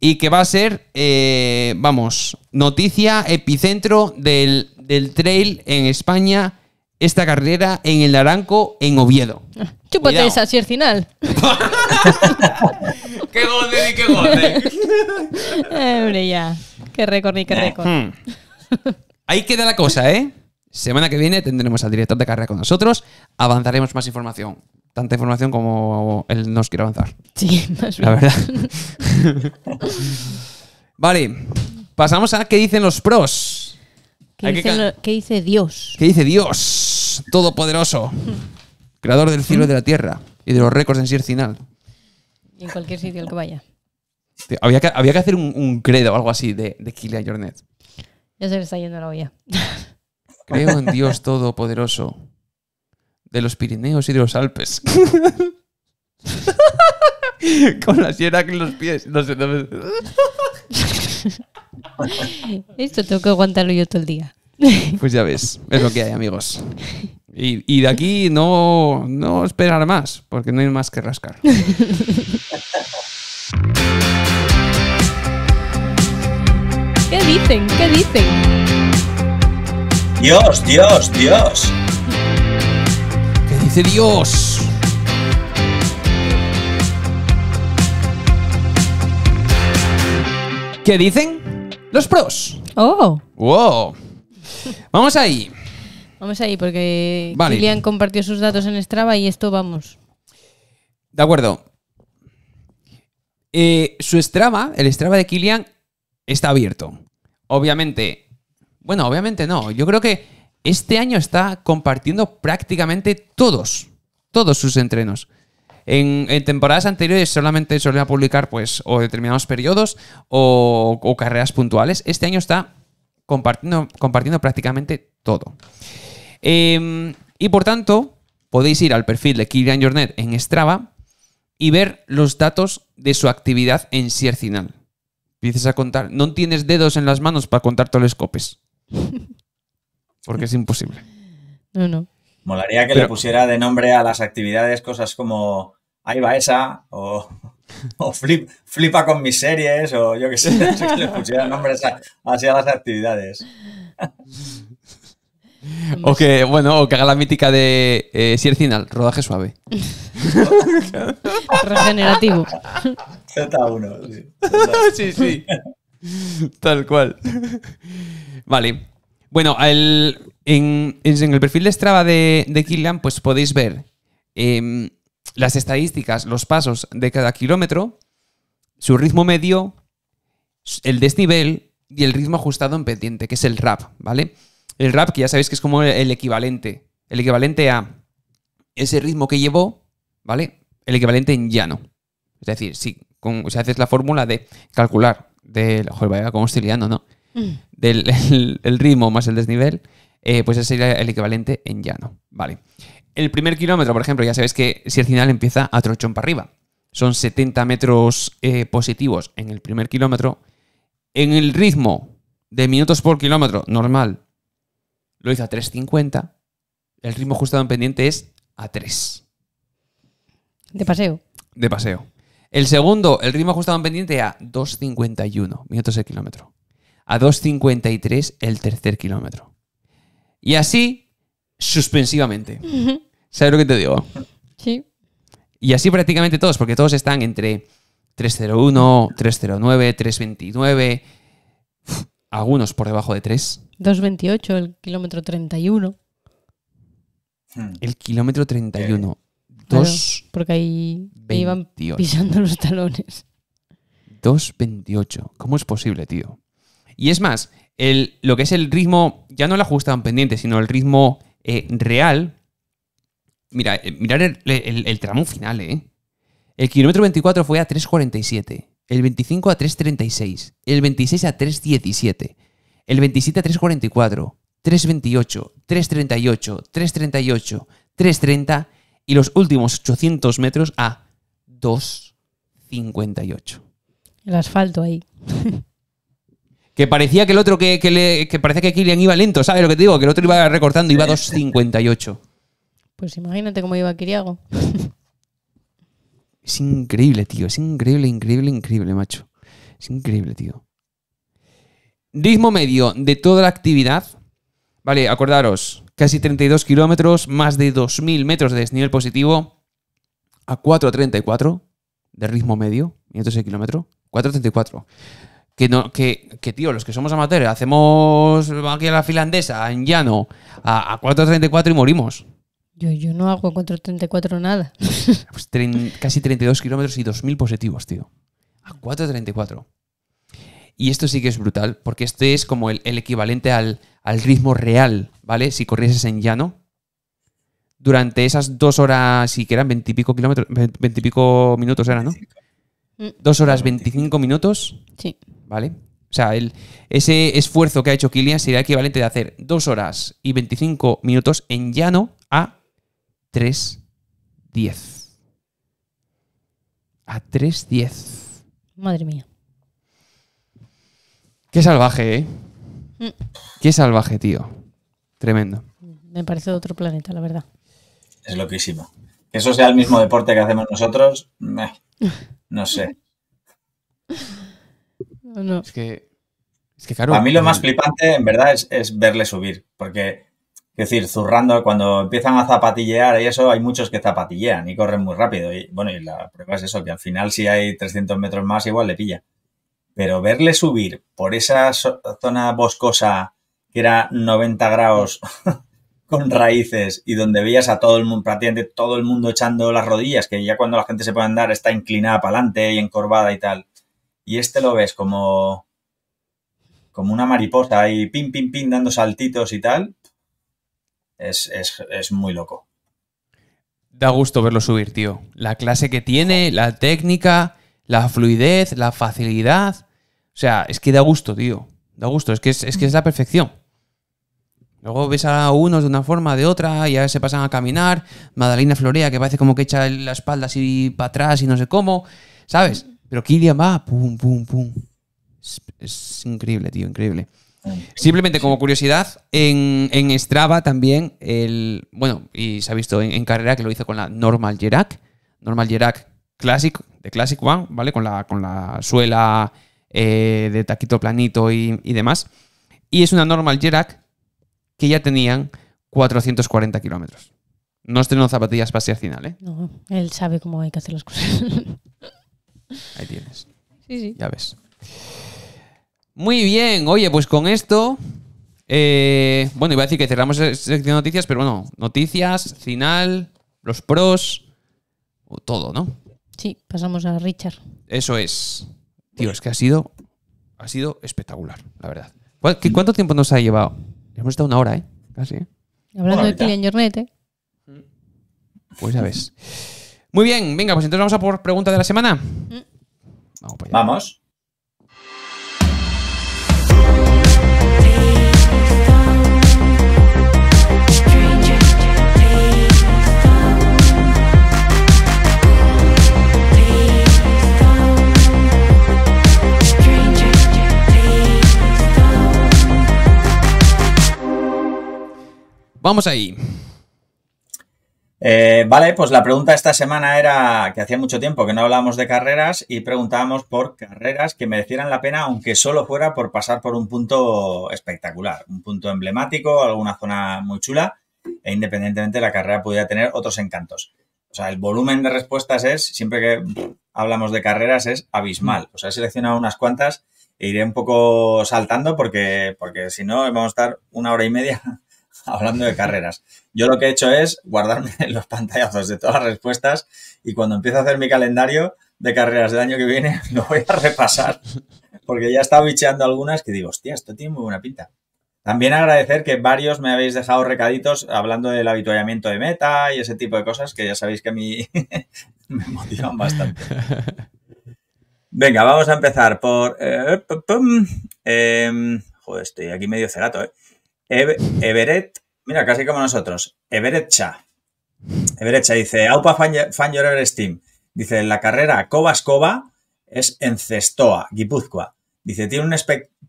y que va a ser, eh, vamos, noticia epicentro del del trail en España esta carrera en el Naranco, en Oviedo. Chúpate esa, si el final. ¡Qué qué eh. hombre, ya. Qué récord qué eh. récord. Hmm. Ahí queda la cosa, ¿eh? Semana que viene tendremos al director de carrera con nosotros. Avanzaremos más información. Tanta información como él nos quiere avanzar. Sí, más La verdad. vale. Pasamos a qué dicen los pros. ¿Qué dice, Dios? ¿Qué dice Dios? Todopoderoso. creador del cielo y de la tierra. Y de los récords en sí final. en cualquier sitio al que vaya. había, que, había que hacer un, credo o algo así de, de Kilian Jornet. Ya se le está yendo la olla. Creo en Dios Todopoderoso. De los Pirineos y de los Alpes. Con la sierra en los pies. No sé. No Esto tengo que aguantarlo yo todo el día. Pues ya ves, es lo que hay, amigos. Y, de aquí no, no esperar más, porque no hay más que rascar. ¿Qué dicen? ¿Qué dicen? Dios, Dios, Dios. ¿Qué dice Dios? ¿Qué dicen? Los pros. Oh. Wow. Vamos ahí. Vamos ahí, porque Kilian compartió sus datos en Strava y esto vamos. De acuerdo. Eh, su Strava, el Strava de Kilian, está abierto. Obviamente. Bueno, obviamente no. Yo creo que este año está compartiendo prácticamente todos, todos sus entrenos. En, temporadas anteriores solamente solía publicar pues o determinados periodos o, carreras puntuales. Este año está compartiendo, compartiendo prácticamente todo. Em, y por tanto, podéis ir al perfil de Kilian Jornet en Strava y ver los datos de su actividad en Siercinal. Empiezas a contar. No tienes dedos en las manos para contar telescopes. Porque es imposible. No, no. Molaría que le pusiera de nombre a las actividades cosas como ahí va esa o, o flip, flipa con mis series o yo qué sé, que le pusiera nombres así a las actividades. O que, bueno, o que haga la mítica de eh, final, rodaje suave. Regenerativo. Z1, sí. Z1. sí, sí. Tal cual. Vale. Bueno, en, el perfil de Strava de, Killian, pues podéis ver em, las estadísticas, los pasos de cada kilómetro, su ritmo medio, el desnivel y el ritmo ajustado en pendiente, que es el RAP, ¿vale? El RAP, que ya sabéis que es como el equivalente, el equivalente a ese ritmo que llevó, ¿vale? El equivalente en llano. Es decir, si, con, sea, haces la fórmula de calcular, de, joder, vaya, como estoy liando, ¿no? Mm. del el, ritmo más el desnivel, eh, pues ese sería el equivalente en llano. Vale. El primer kilómetro, por ejemplo, ya sabéis que si el final empieza a trochón para arriba. Son 70 metros eh, positivos en el primer kilómetro. En el ritmo de minutos por kilómetro normal, lo hizo a 3.50. El ritmo ajustado en pendiente es a 3. De paseo. De paseo. El segundo, el ritmo ajustado en pendiente a 2.51 minutos el kilómetro a 2.53 el tercer kilómetro. Y así, suspensivamente. ¿Sabes lo que te digo? Sí. Y así prácticamente todos, porque todos están entre 301, 309, 329, algunos por debajo de 3. 228, el kilómetro 31. El kilómetro 31. porque ahí iban pisando los talones. 2.28. ¿Cómo es posible, tío? Y es más, lo que es el ritmo, ya no el ajustado en pendiente, sino el ritmo eh, real. Mira, eh, mirar el, tramo final, ¿eh? El kilómetro 24 fue a 3.47, el 25 a 3.36, el 26 a 3.17, el 27 a 3.44, 3.28, 3.38, 3.38, 3.30 y los últimos 800 metros a 2.58. El asfalto ahí. que parecía que el otro que, que, le, que parecía que Kylian iba lento, ¿sabes lo que te digo? Que el otro iba recortando, iba a 2.58. Pues imagínate cómo iba Kiriago. Es increíble, tío. Es increíble, increíble, increíble, macho. Es increíble, tío. Ritmo medio de toda la actividad. Vale, acordaros. Casi 32 kilómetros, más de 2.000 metros de desnivel positivo. A 4.34 de ritmo medio, minutos el kilómetro. 4.34 que, no, que, tío, los que somos amateurs, hacemos aquí a la finlandesa, en llano, a, 4.34 y morimos. Yo, no hago 4.34 nada. Pues casi 32 kilómetros y 2.000 positivos, tío. A 4.34. Y esto sí que es brutal, porque este es como el, equivalente al, ritmo real, ¿vale? Si corrieses en llano. Durante esas dos horas, y que eran 20 y pico kilómetros, 20 minutos era, ¿no? Dos horas 25 minutos. Sí. ¿vale? O sea, el, ese esfuerzo que ha hecho Kilian sería equivalente de hacer 2 horas y 25 minutos en llano a 3.10. A 3.10. Madre mía. Qué salvaje, ¿eh? Mm. Qué salvaje, tío. Tremendo. Me parece de otro planeta, la verdad. Es loquísimo. Que eso sea el mismo deporte que hacemos nosotros, no sé. No. Es que. Es A mí lo más mm. flipante, en verdad, es, verle subir. Porque, es decir, zurrando, cuando empiezan a zapatillear y eso, hay muchos que zapatillean y corren muy rápido. Y bueno, y la prueba es eso, que al final, si hay 300 metros más, igual le pilla. Pero verle subir por esa zona boscosa que era 90 grados con raíces y donde veías a todo el mundo, prácticamente todo el mundo echando las rodillas, que ya cuando la gente se puede andar está inclinada para adelante y encorvada y tal y este lo ves como, como una mariposa ahí, pim pim pim dando saltitos y tal, es, es, muy loco. Da gusto verlo subir, tío. La clase que tiene, la técnica, la fluidez, la facilidad. O sea, es que da gusto, tío. Da gusto, es que es, que es la perfección. Luego ves a unos de una forma, de otra, y ya se pasan a caminar. Madalena florea, que parece como que echa la espalda así para atrás y no sé cómo. ¿Sabes? Pero Kilian va, pum, pum, pum. Es, increíble, tío, increíble. Simplemente como curiosidad, en, en, Strava también, el, bueno, y se ha visto en, carrera que lo hizo con la Normal Jerak, Normal Jerak Classic, de Classic One, ¿vale? Con la, con la suela eh, de taquito planito y, demás. Y es una Normal Jerak que ya tenían 440 kilómetros. No estrenó zapatillas para ser final, ¿eh? No, él sabe cómo hay que hacer las cosas. Ahí tienes. Sí, sí. Ya ves. Muy bien, oye, pues con esto. Eh, bueno, iba a decir que cerramos sección de noticias, pero bueno, noticias, final, los pros, todo, ¿no? Sí, pasamos a Richard. Eso es. Tío, es que ha sido, ha sido espectacular, la verdad. ¿Cuánto tiempo nos ha llevado? Hemos estado una hora, ¿eh? Casi. ¿eh? Hablando de en Jornet, ¿eh? Pues ya ves. Muy bien, venga, pues entonces vamos a por pregunta de la semana. Mm. Vamos. vamos. Vamos ahí. Eh, vale, pues la pregunta esta semana era que hacía mucho tiempo que no hablábamos de carreras y preguntábamos por carreras que merecieran la pena, aunque solo fuera por pasar por un punto espectacular, un punto emblemático, alguna zona muy chula, e independientemente la carrera pudiera tener otros encantos. O sea, el volumen de respuestas es, siempre que hablamos de carreras, es abismal. O he seleccionado unas cuantas e iré un poco saltando porque, porque si no, vamos a estar una hora y media hablando de carreras. Yo lo que he hecho es guardarme los pantallazos de todas las respuestas y cuando empiezo a hacer mi calendario de carreras del año que viene, lo voy a repasar. Porque ya he estado bicheando algunas que digo, hostia, esto tiene muy buena pinta. También agradecer que varios me habéis dejado recaditos hablando del habituallamiento de meta y ese tipo de cosas que ya sabéis que a mí me motivan bastante. Venga, vamos a empezar por... Eh, em, joder, estoy aquí medio cerato, ¿eh? Everett, mira, casi como nosotros. Everett Cha. Everett dice, Aupa fan, your Dice, la carrera cobas Escoba es en Cestoa, Guipúzcoa. Dice, tiene un,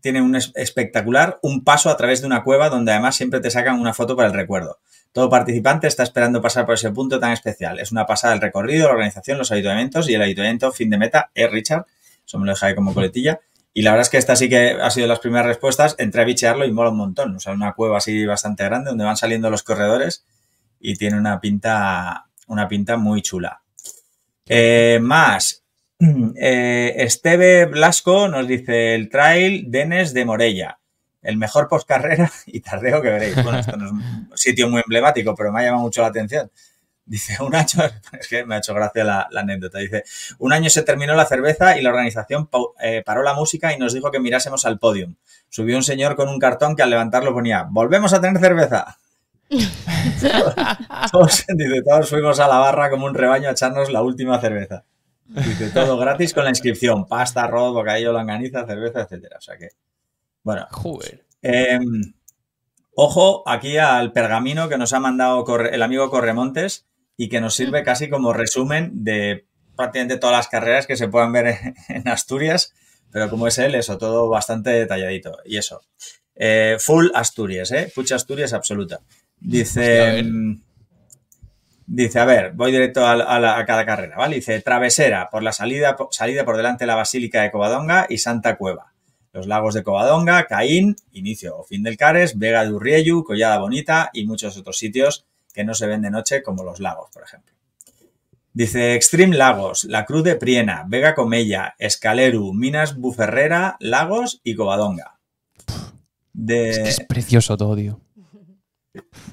tiene un espectacular, un paso a través de una cueva donde además siempre te sacan una foto para el recuerdo. Todo participante está esperando pasar por ese punto tan especial. Es una pasada el recorrido, la organización, los ayuntamientos y el ayuntamiento fin de meta es eh, Richard, eso me lo ahí como coletilla, y la verdad es que esta sí que ha sido las primeras respuestas. Entré a bichearlo y mola un montón. O sea, una cueva así bastante grande donde van saliendo los corredores y tiene una pinta, una pinta muy chula. Eh, más, eh, Esteve Blasco nos dice el trail Denes de Morella. El mejor postcarrera y tardeo que veréis. Bueno, esto no es un sitio muy emblemático, pero me ha llamado mucho la atención. Dice, un año, es que me ha hecho gracia la, anécdota, dice, un año se terminó la cerveza y la organización eh, paró la música y nos dijo que mirásemos al podium. Subió un señor con un cartón que al levantarlo ponía, volvemos a tener cerveza. todos, dice, todos fuimos a la barra como un rebaño a echarnos la última cerveza. Dice, todo gratis con la inscripción, pasta, arroz, bocadillo, langaniza, cerveza, etcétera. O sea que, bueno. Joder. Em, ojo aquí al pergamino que nos ha mandado el amigo Corremontes, y que nos mm. sirve casi como resumen de prácticamente todas las carreras que se puedan ver en Asturias, pero como es él, eso, todo bastante detalladito. Y eso. Eh, full Asturias, ¿eh? Pucha Asturias absoluta. Dice. Mm, dice, a ver, voy directo a, cada carrera, ¿vale? Dice, travesera, por la salida, salida por delante de la Basílica de Covadonga y Santa Cueva. Los lagos de Covadonga, Caín, inicio o fin del Cares, Vega de Urrieyu, Collada Bonita y muchos otros sitios que no se ven de noche como los lagos, por ejemplo. Dice Extreme Lagos, La Cruz de Priena, Vega Comella, Escaleru, Minas Buferrera, Lagos y Covadonga. De, es, precioso todo, tío.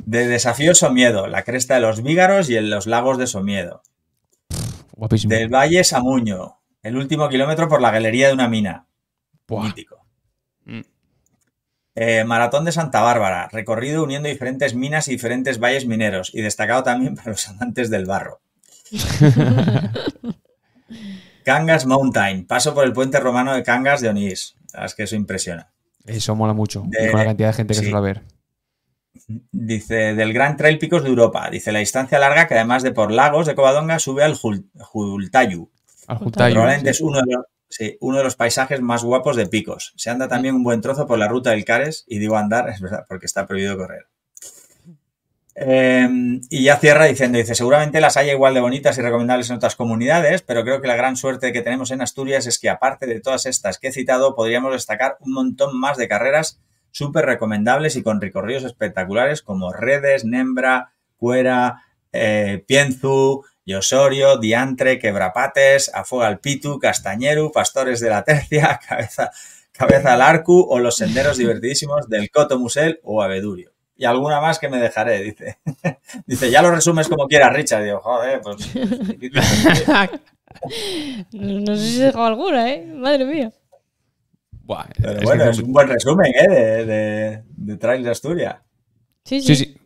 De Desafío Somiedo, La Cresta de los Vígaros y en los Lagos de Somiedo. Del Valle Samuño, El último kilómetro por la galería de una mina. Eh, Maratón de Santa Bárbara, recorrido uniendo diferentes minas y diferentes valles mineros, y destacado también para los amantes del barro. Cangas Mountain, paso por el puente romano de Cangas de Onís. Es que eso impresiona. Eso mola mucho, con la cantidad de gente que va a ver Dice, del Gran Trail Picos de Europa. Dice, la distancia larga que además de por lagos de Covadonga sube al Jultayu. Al Probablemente es uno de los, Sí, uno de los paisajes más guapos de Picos. Se anda también un buen trozo por la ruta del Cares y digo andar, es verdad, porque está prohibido correr. Em, y ya cierra diciendo, dice, seguramente las haya igual de bonitas y recomendables en otras comunidades, pero creo que la gran suerte que tenemos en Asturias es que aparte de todas estas que he citado, podríamos destacar un montón más de carreras súper recomendables y con recorridos espectaculares como Redes, Nembra, Cuera, eh, Pienzu, Yosorio, Osorio, Diantre, Quebrapates, Afuga al Castañeru, Pastores de la Tercia, Cabeza, Cabeza al Arcu o los senderos divertidísimos del Coto Musel o Avedurio. Y alguna más que me dejaré, dice. dice, ya lo resumes como quiera, Richard. digo, joder, pues... no sé si dejó alguna, ¿eh? Madre mía. bueno, es un buen resumen, ¿eh? De, de, de Trail Asturias. Sí sí. sí, sí.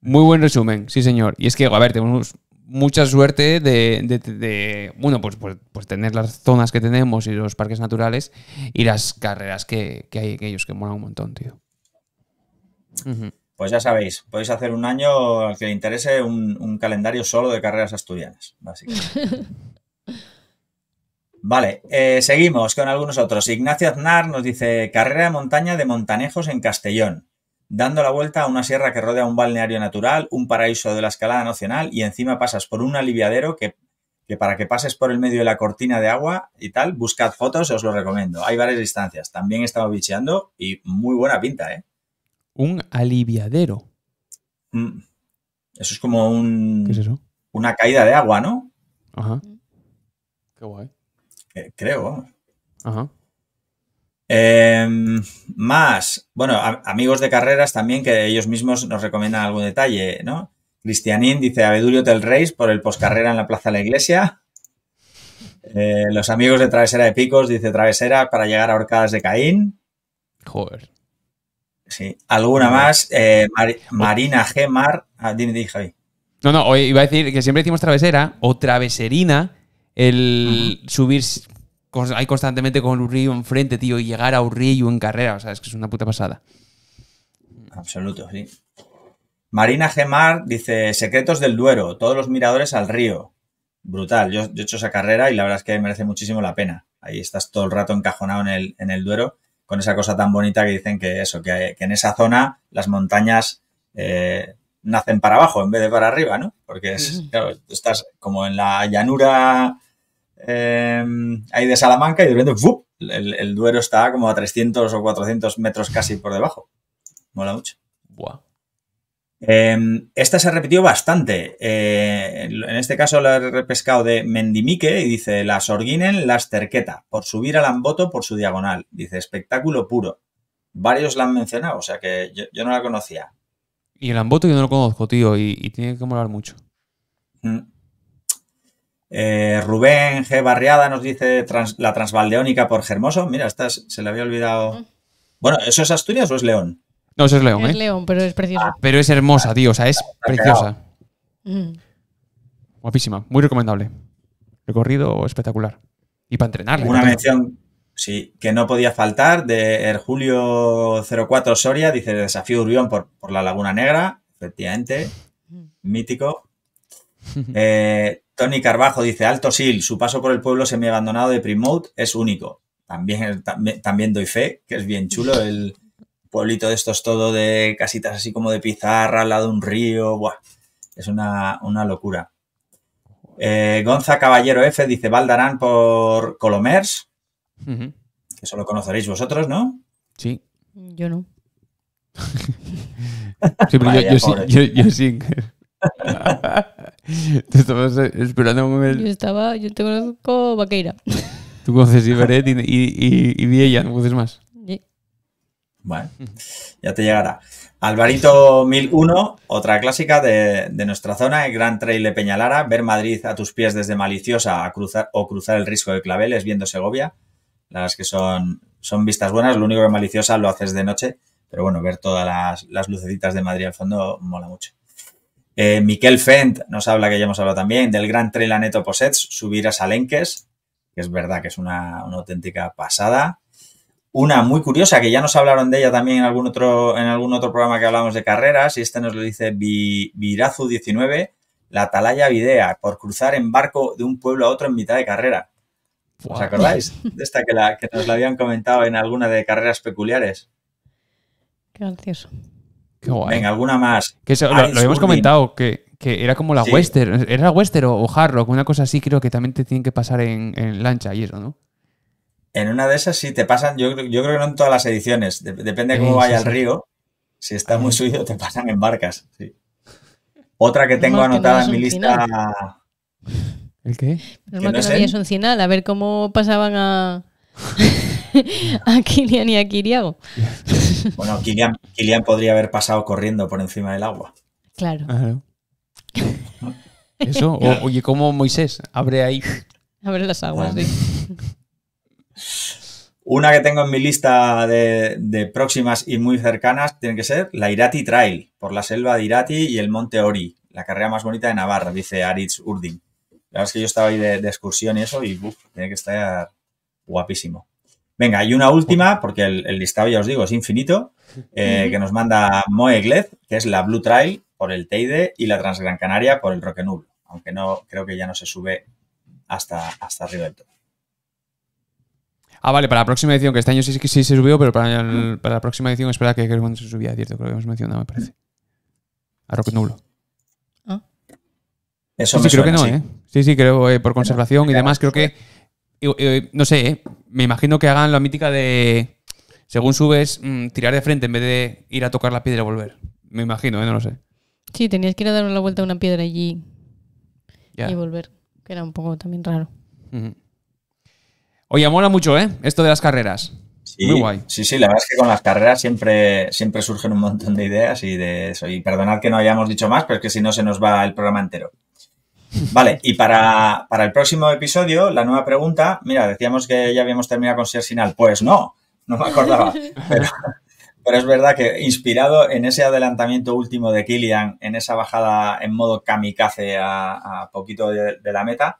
Muy buen resumen, sí, señor. Y es que, a ver, tenemos mucha suerte de, bueno, pues, pues, pues, tener las zonas que tenemos y los parques naturales y las carreras que, hay en ellos, que mola un montón, tío. Pues ya sabéis, podéis hacer un año al que le interese un, calendario solo de carreras asturianas, básicamente. Vale, eh, seguimos con algunos otros. Ignacio Aznar nos dice, carrera de montaña de Montanejos en Castellón dando la vuelta a una sierra que rodea un balneario natural, un paraíso de la escalada nacional y encima pasas por un aliviadero que, que para que pases por el medio de la cortina de agua y tal, buscad fotos, os lo recomiendo. Hay varias distancias. También estaba bicheando y muy buena pinta, ¿eh? Un aliviadero. Mm. Eso es como un... ¿Qué es eso? Una caída de agua, ¿no? Ajá. Mm. Qué guay. Eh, creo, Ajá. Em, más, bueno, amigos de carreras también que ellos mismos nos recomiendan algún detalle, ¿no? Cristianín dice Abedurio del Reis por el poscarrera en la Plaza de la Iglesia. Eh, los amigos de Travesera de Picos dice Travesera para llegar a Horcadas de Caín. Joder. Sí. ¿Alguna más? Eh, Marina Gemar. Mar ah, dime, Javi. No, no, hoy iba a decir que siempre decimos travesera o traveserina. El subir hay constantemente con un río enfrente, tío, y llegar a un río en carrera, o sea, es que es una puta pasada. Absoluto, sí. Marina Gemar dice, secretos del Duero, todos los miradores al río. Brutal, yo, he hecho esa carrera y la verdad es que merece muchísimo la pena. Ahí estás todo el rato encajonado en el, en el Duero con esa cosa tan bonita que dicen que eso, que, en esa zona las montañas eh, nacen para abajo en vez de para arriba, ¿no? Porque estás como en la llanura eh, ahí de Salamanca y de repente El, Duero está como a 300 o 400 metros casi por debajo. Mola mucho. Em, esta se ha repetido bastante. Eh, en este caso la he repescado de Mendimique y dice las Orguinen, las Terqueta, por subir al Amboto por su diagonal. Dice espectáculo puro. Varios la han mencionado, o sea que yo, no la conocía. Y el Amboto yo no lo conozco, tío, y, tiene que molar mucho. Mm. Eh, Rubén G. Barriada nos dice la transvaldeónica por Germoso. Mira, esta se le había olvidado. Mm. Bueno, ¿eso es Asturias o es León? No, eso es León. Es ¿eh? León, pero es preciosa. Ah, pero es hermosa, tío. O sea, es preciosa. Mm. Guapísima. Muy recomendable. Recorrido espectacular. Y para entrenar. Una mención, sí, que no podía faltar de er Julio 04 Soria. Dice desafío Urbión por, por la Laguna Negra. Efectivamente. Mm. Mítico. Eh, Tony Carbajo dice, Alto Sil, su paso por el pueblo semi-abandonado de Primote es único. También, doy fe, que es bien chulo el pueblito de estos todo de casitas así como de pizarra al lado de un río. Buah, es una, locura. Eh, Gonza Caballero F dice, Valdarán por Colomers, Eso lo conoceréis vosotros, ¿no? Sí. Yo no. yo sí. Te estabas eh, esperando Yo estaba, yo te conozco vaqueira. Tú conoces Iberet y, y, no conoces más. Sí. Bueno, ya te llegará. Alvarito 1001, otra clásica de, nuestra zona, el Gran Trail de Peñalara. Ver Madrid a tus pies desde Maliciosa a cruzar, o cruzar el risco de Claveles viendo Segovia. Las que son, son vistas buenas, lo único que Maliciosa lo haces de noche, pero bueno, ver todas las lucecitas de Madrid al fondo mola mucho. Eh, Miquel Fent nos habla, que ya hemos hablado también, del gran trail Neto Posets, subir a Salenques, que es verdad que es una, auténtica pasada. Una muy curiosa, que ya nos hablaron de ella también en algún otro, en algún otro programa que hablamos de carreras, y este nos lo dice Virazu19, la Atalaya Videa, por cruzar en barco de un pueblo a otro en mitad de carrera. ¿Os acordáis? De esta que, que nos la habían comentado en alguna de carreras peculiares. Qué en alguna más. Que lo, hemos comentado, que, era como la western. Era western o, harro una cosa así creo que también te tienen que pasar en, lancha y eso, ¿no? En una de esas sí te pasan, yo, yo creo que no en todas las ediciones, depende de cómo vaya el río. Si está muy subido te pasan en barcas, Otra que tengo anotada en mi lista... ¿El qué? un final, a ver cómo pasaban a... a Kilian y a Kiriago. bueno, Kilian, podría haber pasado corriendo por encima del agua. Claro. Eso, oye, como Moisés, abre ahí. Abre las aguas, Una que tengo en mi lista de, próximas y muy cercanas tiene que ser la Irati Trail, por la selva de Irati y el monte Ori, la carrera más bonita de Navarra, dice Aritz Urdin. La verdad es que yo estaba ahí de, excursión y eso, y tiene que estar guapísimo. Venga, y una última, porque el, listado ya os digo es infinito, eh, que nos manda Moe que es la Blue Trail por el Teide y la Transgran Canaria por el Roque Nublo, aunque no creo que ya no se sube hasta, hasta arriba del Ah, vale, para la próxima edición, que este año sí, sí se subió, pero para, la próxima edición espera que, que cuando se subía, cierto, creo que hemos mencionado, me parece. A Roque Nublo. Ah. Eso sí, creo que no, sí. ¿eh? Sí, sí, creo, eh, por conservación y demás, creo pues, que eh no sé, ¿eh? me imagino que hagan la mítica de, según subes, mm, tirar de frente en vez de ir a tocar la piedra y volver. Me imagino, ¿eh? no lo sé. Sí, tenías que ir a dar la vuelta a una piedra allí y volver, que era un poco también raro. Oye, mola mucho, ¿eh? Esto de las carreras. Sí, Muy guay. Sí, sí, la verdad es que con las carreras siempre, siempre surgen un montón de ideas y de eso. Y perdonad que no hayamos dicho más, pero es que si no se nos va el programa entero. Vale, y para, el próximo episodio, la nueva pregunta, mira, decíamos que ya habíamos terminado con Sinal, Pues no, no me acordaba. Pero, es verdad que inspirado en ese adelantamiento último de Killian, en esa bajada en modo kamikaze a, poquito de, la meta,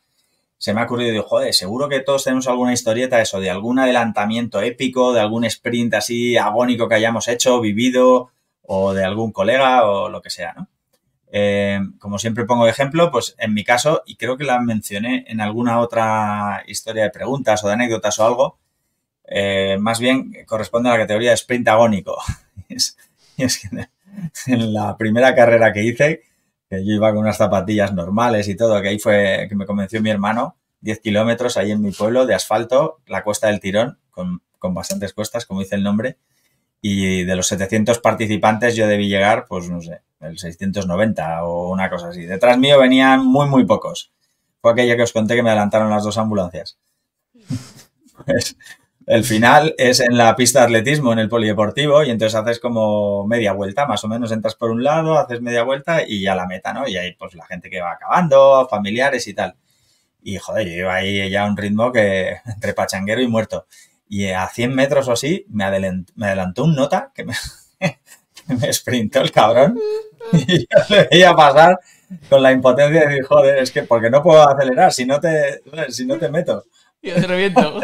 se me ha ocurrido, digo, joder, seguro que todos tenemos alguna historieta eso, de algún adelantamiento épico, de algún sprint así agónico que hayamos hecho, vivido, o de algún colega, o lo que sea, ¿no? Eh, como siempre pongo de ejemplo, pues en mi caso, y creo que la mencioné en alguna otra historia de preguntas o de anécdotas o algo, eh, más bien corresponde a la categoría de sprint agónico. es, en la primera carrera que hice, que yo iba con unas zapatillas normales y todo, que ahí fue que me convenció mi hermano, 10 kilómetros ahí en mi pueblo de asfalto, la cuesta del tirón, con, con bastantes cuestas, como dice el nombre, y de los 700 participantes yo debí llegar, pues no sé, el 690 o una cosa así. Detrás mío venían muy, muy pocos. Fue ya que os conté que me adelantaron las dos ambulancias. pues el final es en la pista de atletismo, en el polideportivo, y entonces haces como media vuelta, más o menos entras por un lado, haces media vuelta y ya la meta, ¿no? Y ahí pues la gente que va acabando, familiares y tal. Y joder, yo iba ahí ya a un ritmo que entre pachanguero y muerto y a 100 metros o así me, adelantó, un nota que me, sprintó el cabrón y yo le veía pasar con la impotencia de decir, joder, es que porque no puedo acelerar si no te, si no te meto. Yo te reviento.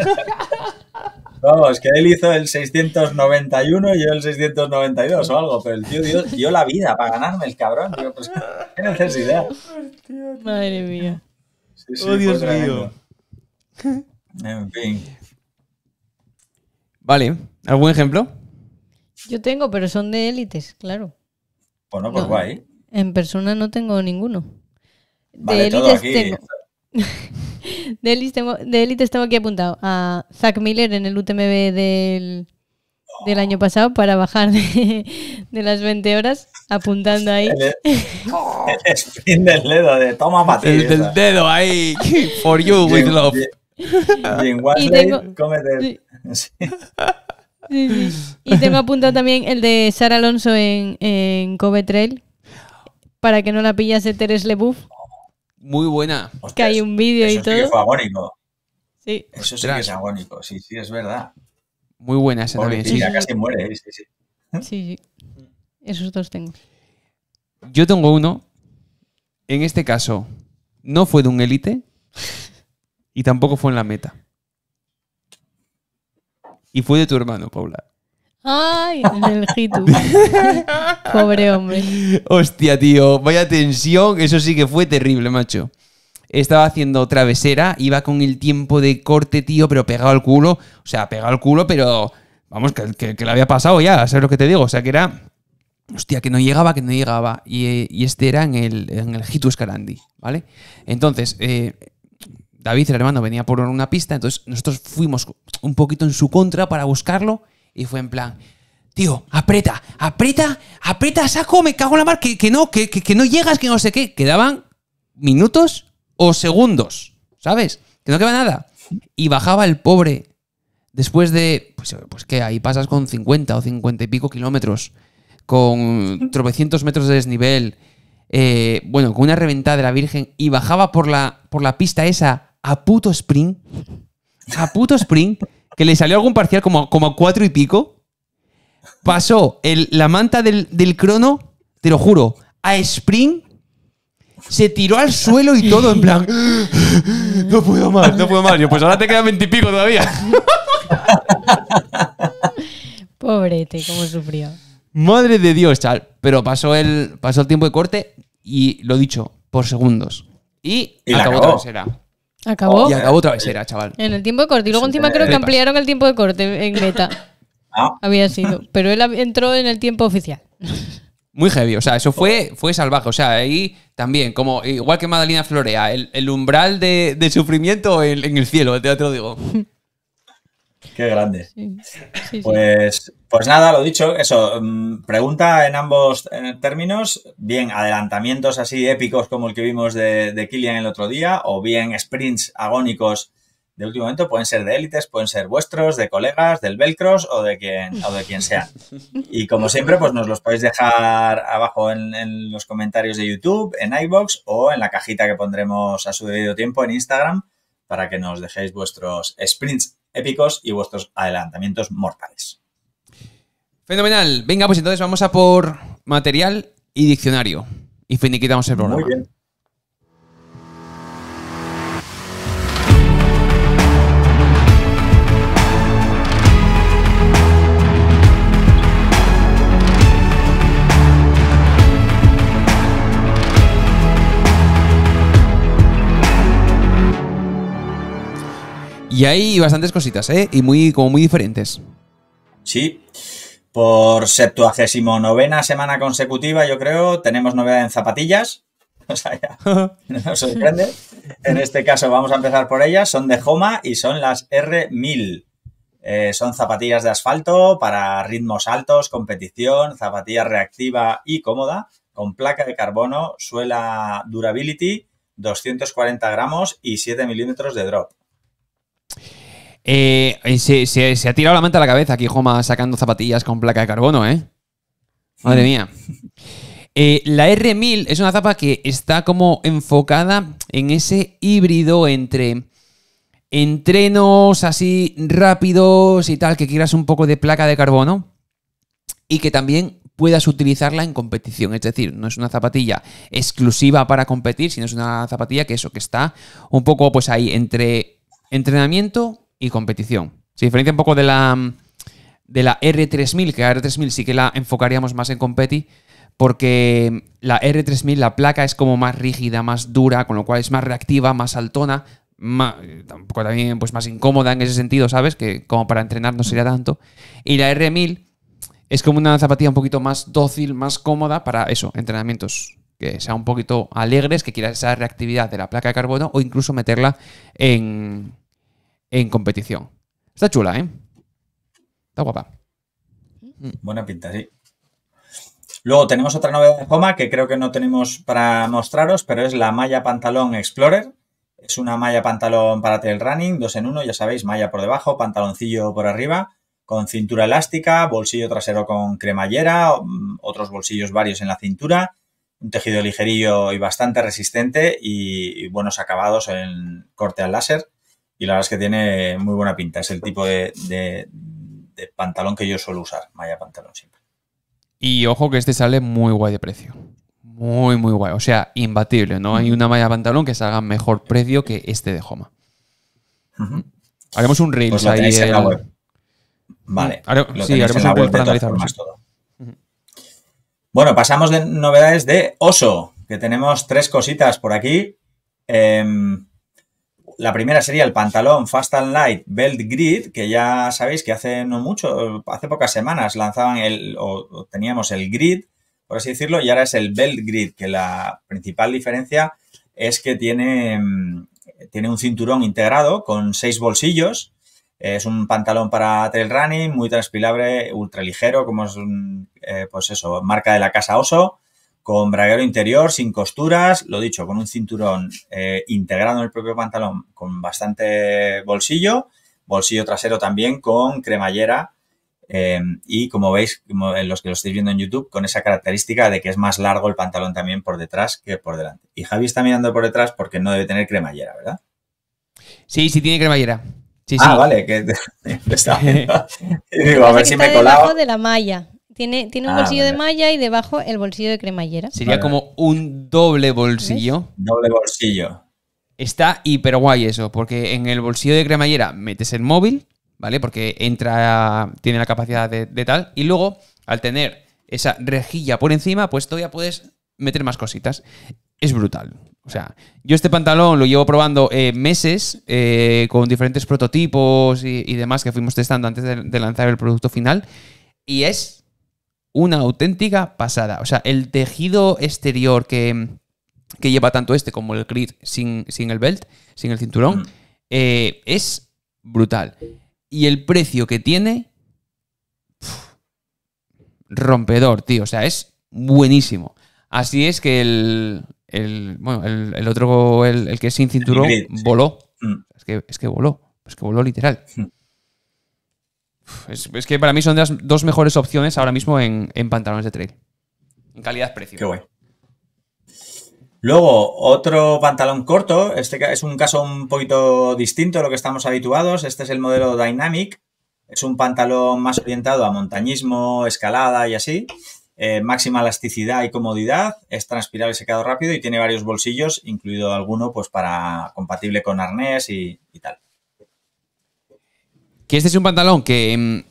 Vamos, es que él hizo el 691 y yo el 692 o algo, pero el tío dio, la vida para ganarme el cabrón. pues qué necesidad. Madre mía. oh, Dios mío. En fin. Vale. ¿Algún ejemplo? Yo tengo, pero son de élites, claro. Bueno, pues no, guay. En persona no tengo ninguno. de élites tengo. de élites tengo, aquí apuntado a Zach Miller en el UTMB del, del año pasado para bajar de, las 20 horas, apuntando ahí. el, spin del dedo, de toma Matías. El del dedo ahí, for you with love. Y tengo, cómete. Y tengo apuntado también el de Sara Alonso en, en Trail. Para que no la pillase Teres Lebouf. Muy buena. que hay un vídeo y todo. Eso sí Sí. Eso es agónico. Sí, sí, es verdad. Muy buena esa también. sí. sí, sí. Esos dos tengo. Yo tengo uno. En este caso, no fue de un élite y tampoco fue en la meta. Y fue de tu hermano, Paula. Ay, el Jitu. Pobre hombre. Hostia, tío, vaya tensión. Eso sí que fue terrible, macho. Estaba haciendo travesera, iba con el tiempo de corte, tío, pero pegado al culo. O sea, pegado al culo, pero vamos, que, que, le había pasado ya, ¿sabes lo que te digo? O sea, que era. Hostia, que no llegaba, que no llegaba. Y, este era en el, en el Hitu Escarandi, ¿vale? Entonces, eh, David, el hermano, venía por una pista, entonces nosotros fuimos un poquito en su contra para buscarlo y fue en plan, tío, aprieta, aprieta, aprieta, saco, me cago en la mar, que, no, que, no llegas, que no sé qué. Quedaban minutos o segundos, ¿sabes? Que no queda nada. Y bajaba el pobre después de, pues, pues que ahí pasas con 50 o 50 y pico kilómetros, con tropecientos metros de desnivel, eh, bueno, con una reventada de la Virgen, y bajaba por la, por la pista esa a puto sprint, a puto sprint, que le salió algún parcial como, como a cuatro y pico, pasó el, la manta del, crono, te lo juro, a Spring se tiró al suelo y todo en plan no puedo más, no puedo más. Yo, pues ahora te quedan pico todavía. Pobrete, cómo sufrió. Madre de Dios, tal Pero pasó el, pasó el tiempo de corte y lo dicho, por segundos. Y, acabó Acabó. Y acabó otra vez, era, chaval. En el tiempo de corte. Y luego encima creo que ampliaron el tiempo de corte en Greta. Ah. Había sido. Pero él entró en el tiempo oficial. Muy heavy, o sea, eso fue, oh. fue salvaje. O sea, ahí también, como igual que Madalina Florea, el, umbral de, sufrimiento en, el cielo, te teatro digo. Qué grande. pues, pues nada, lo dicho, eso, mm, pregunta en ambos eh, términos, bien adelantamientos así épicos como el que vimos de, de Killian el otro día, o bien sprints agónicos de último momento, pueden ser de élites, pueden ser vuestros, de colegas, del Velcros o de quien, o de quien sea. Y como siempre, pues nos los podéis dejar abajo en, los comentarios de YouTube, en iBox o en la cajita que pondremos a su debido tiempo en Instagram para que nos dejéis vuestros sprints épicos y vuestros adelantamientos mortales. Fenomenal. Venga, pues entonces vamos a por material y diccionario. Y finiquitamos el programa. Muy bien. Y hay bastantes cositas, ¿eh? Y muy, como muy diferentes. Sí. Por septuagésimo novena semana consecutiva, yo creo, tenemos novedad en zapatillas. O sea, ya no sorprende. En este caso, vamos a empezar por ellas. Son de Homa y son las R1000. Eh, son zapatillas de asfalto para ritmos altos, competición, zapatilla reactiva y cómoda, con placa de carbono, suela durability, 240 gramos y 7 milímetros de drop. Eh, se, ha tirado la manta a la cabeza aquí, Joma, sacando zapatillas con placa de carbono, ¿eh? Madre mía. Eh, la R1000 es una zapa que está como enfocada en ese híbrido entre entrenos así rápidos y tal, que quieras un poco de placa de carbono y que también puedas utilizarla en competición. Es decir, no es una zapatilla exclusiva para competir, sino es una zapatilla que eso, que está un poco pues ahí entre entrenamiento y competición. Se diferencia un poco de la, de la R3000, que la R3000 sí que la enfocaríamos más en competi, porque la R3000, la placa es como más rígida, más dura, con lo cual es más reactiva, más altona tampoco también pues más incómoda en ese sentido, ¿sabes? Que como para entrenar no sería tanto. Y la R1000 es como una zapatilla un poquito más dócil, más cómoda para eso, entrenamientos que sean un poquito alegres, que quieras esa reactividad de la placa de carbono o incluso meterla en, en competición. Está chula, ¿eh? Está guapa. Buena pinta, sí. Luego tenemos otra novedad de que creo que no tenemos para mostraros, pero es la malla pantalón Explorer. Es una malla pantalón para trail running, dos en uno, ya sabéis, malla por debajo, pantaloncillo por arriba, con cintura elástica, bolsillo trasero con cremallera, otros bolsillos varios en la cintura, un tejido ligerillo y bastante resistente y buenos acabados en corte al láser y la verdad es que tiene muy buena pinta. Es el tipo de, pantalón que yo suelo usar, malla pantalón siempre. Y ojo que este sale muy guay de precio. Muy, muy guay. O sea, imbatible. No hay una malla pantalón que salga mejor precio que este de Homa. Haremos un reel Vale. sí, haremos un para analizarlo. Bueno, pasamos de novedades de Oso, que tenemos tres cositas por aquí. Eh, la primera sería el pantalón Fast and Light Belt Grid, que ya sabéis que hace no mucho, hace pocas semanas lanzaban el, o, teníamos el grid, por así decirlo, y ahora es el Belt Grid, que la principal diferencia es que tiene, mm, tiene un cinturón integrado con seis bolsillos. Es un pantalón para trail running, muy ultra ultraligero, como es un, eh, pues eso, marca de la casa Oso con braguero interior, sin costuras, lo dicho, con un cinturón eh, integrado en el propio pantalón con bastante bolsillo, bolsillo trasero también con cremallera eh, y como veis, como eh, los que lo estáis viendo en YouTube, con esa característica de que es más largo el pantalón también por detrás que por delante. Y Javi está mirando por detrás porque no debe tener cremallera, ¿verdad? Sí, sí tiene cremallera. ah, vale, que está. a ver si me he de la malla. Tiene, un ah, bolsillo de malla y debajo el bolsillo de cremallera. Sería como un doble bolsillo. Doble bolsillo. Está hiper guay eso, porque en el bolsillo de cremallera metes el móvil, ¿vale? Porque entra, tiene la capacidad de, tal, y luego al tener esa rejilla por encima, pues todavía puedes meter más cositas. Es brutal. O sea, yo este pantalón lo llevo probando eh, meses eh, con diferentes prototipos y, demás que fuimos testando antes de lanzar el producto final. Y es una auténtica pasada. O sea, el tejido exterior que, lleva tanto este como el grid sin, sin el belt, sin el cinturón, mm. eh, es brutal. Y el precio que tiene, rompedor, tío. O sea, es buenísimo. Así es que el, bueno, el, otro, el, que es sin cinturón, voló. Mm. Es, que, voló, es que voló literal. Mm. Es, que para mí son las dos mejores opciones ahora mismo en, pantalones de trail. En calidad-precio. Qué guay. Luego, otro pantalón corto. Este es un caso un poquito distinto a lo que estamos habituados. Este es el modelo Dynamic. Es un pantalón más orientado a montañismo, escalada y así. Eh, máxima elasticidad y comodidad. Es transpirable y secado rápido y tiene varios bolsillos, incluido alguno pues para compatible con arnés y tal. Que este es un pantalón que, em,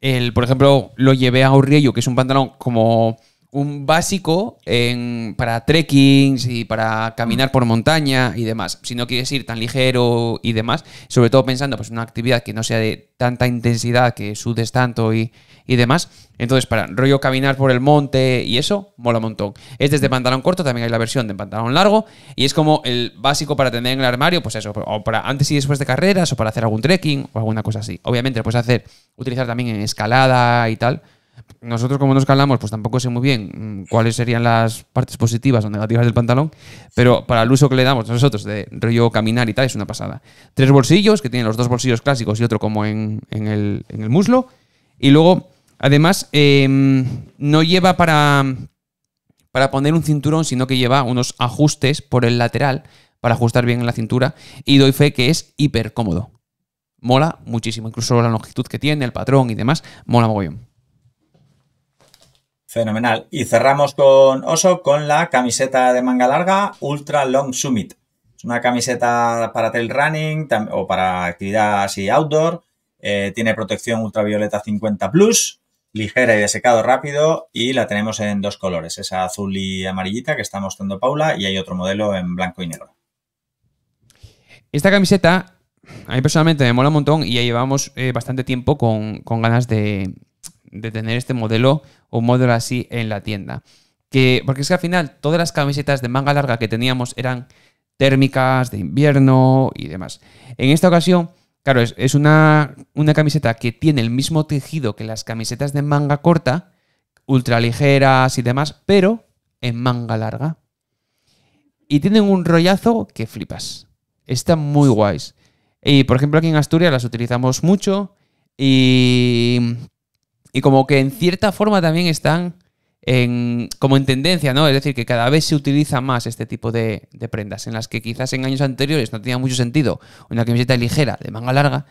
el, por ejemplo, lo llevé a Urriello, que es un pantalón como un básico para trekkings y para caminar por montaña y demás. Si no quieres ir tan ligero y demás, sobre todo pensando pues una actividad que no sea de tanta intensidad, que sudes tanto y, y demás, entonces, para rollo caminar por el monte y eso, mola un montón. es desde pantalón corto, también hay la versión de pantalón largo. Y es como el básico para tener en el armario, pues eso, o para antes y después de carreras, o para hacer algún trekking, o alguna cosa así. Obviamente, lo puedes hacer, utilizar también en escalada y tal. Nosotros, como nos calamos, pues tampoco sé muy bien mm, cuáles serían las partes positivas o negativas del pantalón, pero para el uso que le damos nosotros de rollo caminar y tal, es una pasada. Tres bolsillos, que tienen los dos bolsillos clásicos y otro como en, en, el, en el muslo. Y luego Además, em, no lleva para, para poner un cinturón, sino que lleva unos ajustes por el lateral para ajustar bien la cintura. Y doy fe que es hiper cómodo. Mola muchísimo, incluso la longitud que tiene, el patrón y demás, mola mogollón. Fenomenal. Y cerramos con Oso con la camiseta de manga larga Ultra Long Summit. Es una camiseta para trail running o para actividad así outdoor. Eh, tiene protección ultravioleta 50 plus ligera y de secado rápido y la tenemos en dos colores, esa azul y amarillita que está mostrando Paula y hay otro modelo en blanco y negro. Esta camiseta a mí personalmente me mola un montón y ya llevamos eh, bastante tiempo con, ganas de, tener este modelo o un modelo así en la tienda. Que, porque es que al final todas las camisetas de manga larga que teníamos eran térmicas, de invierno y demás. En esta ocasión Claro, es, una, camiseta que tiene el mismo tejido que las camisetas de manga corta, ultraligeras y demás, pero en manga larga. Y tienen un rollazo que flipas. Están muy guays. Y por ejemplo, aquí en Asturias las utilizamos mucho. Y, y como que en cierta forma también están como en tendencia, ¿no? Es decir, que cada vez se utiliza más este tipo de, prendas, en las que quizás en años anteriores no tenía mucho sentido una camiseta ligera de manga larga,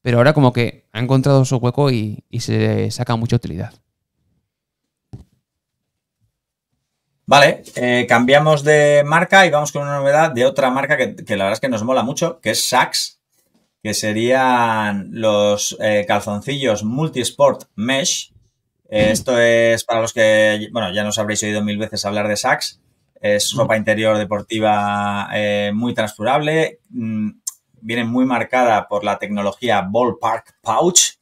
pero ahora como que ha encontrado su hueco y, se saca mucha utilidad. Vale, eh, cambiamos de marca y vamos con una novedad de otra marca que, la verdad es que nos mola mucho, que es Saks, que serían los eh, calzoncillos Multisport Mesh, eh, esto es para los que, bueno, ya nos habréis oído mil veces hablar de Saks. Es mm. ropa interior deportiva eh, muy transpirable. Mm, viene muy marcada por la tecnología Ballpark Pouch,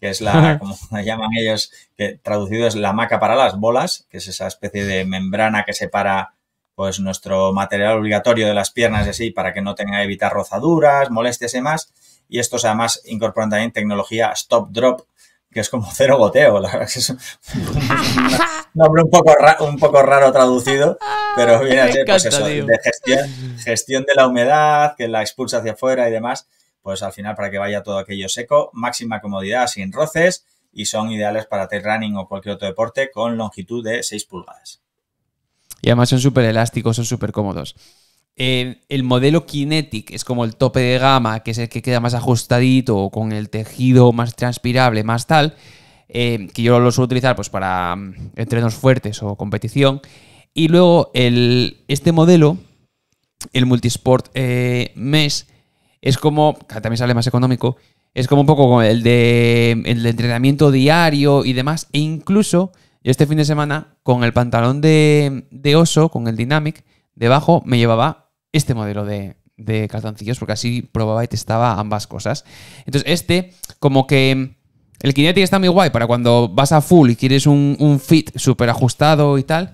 que es la, como la llaman ellos, que traducido es la maca para las bolas, que es esa especie de membrana que separa pues nuestro material obligatorio de las piernas y así para que no tenga que evitar rozaduras, molestias y demás. Y estos además incorporan también tecnología Stop Drop, que es como cero goteo, la verdad es un, nombre un poco, raro, un poco raro traducido, pero viene pues eso, de gestión, de la humedad, que la expulsa hacia afuera y demás, pues al final para que vaya todo aquello seco, máxima comodidad, sin roces y son ideales para trail running o cualquier otro deporte con longitud de 6 pulgadas. Y además son súper elásticos, son súper cómodos el modelo Kinetic es como el tope de gama, que es el que queda más ajustadito, con el tejido más transpirable, más tal, eh, que yo lo suelo utilizar pues, para mm, entrenos fuertes o competición. Y luego el, este modelo, el Multisport eh, Mesh, es como, también sale más económico, es como un poco el de, el entrenamiento diario y demás, e incluso este fin de semana con el pantalón de oso, con el Dynamic, debajo me llevaba este modelo de, cartoncillos porque así probaba y testaba ambas cosas. Entonces, este, como que. El Kinetic está muy guay para cuando vas a full y quieres un, fit súper ajustado y tal.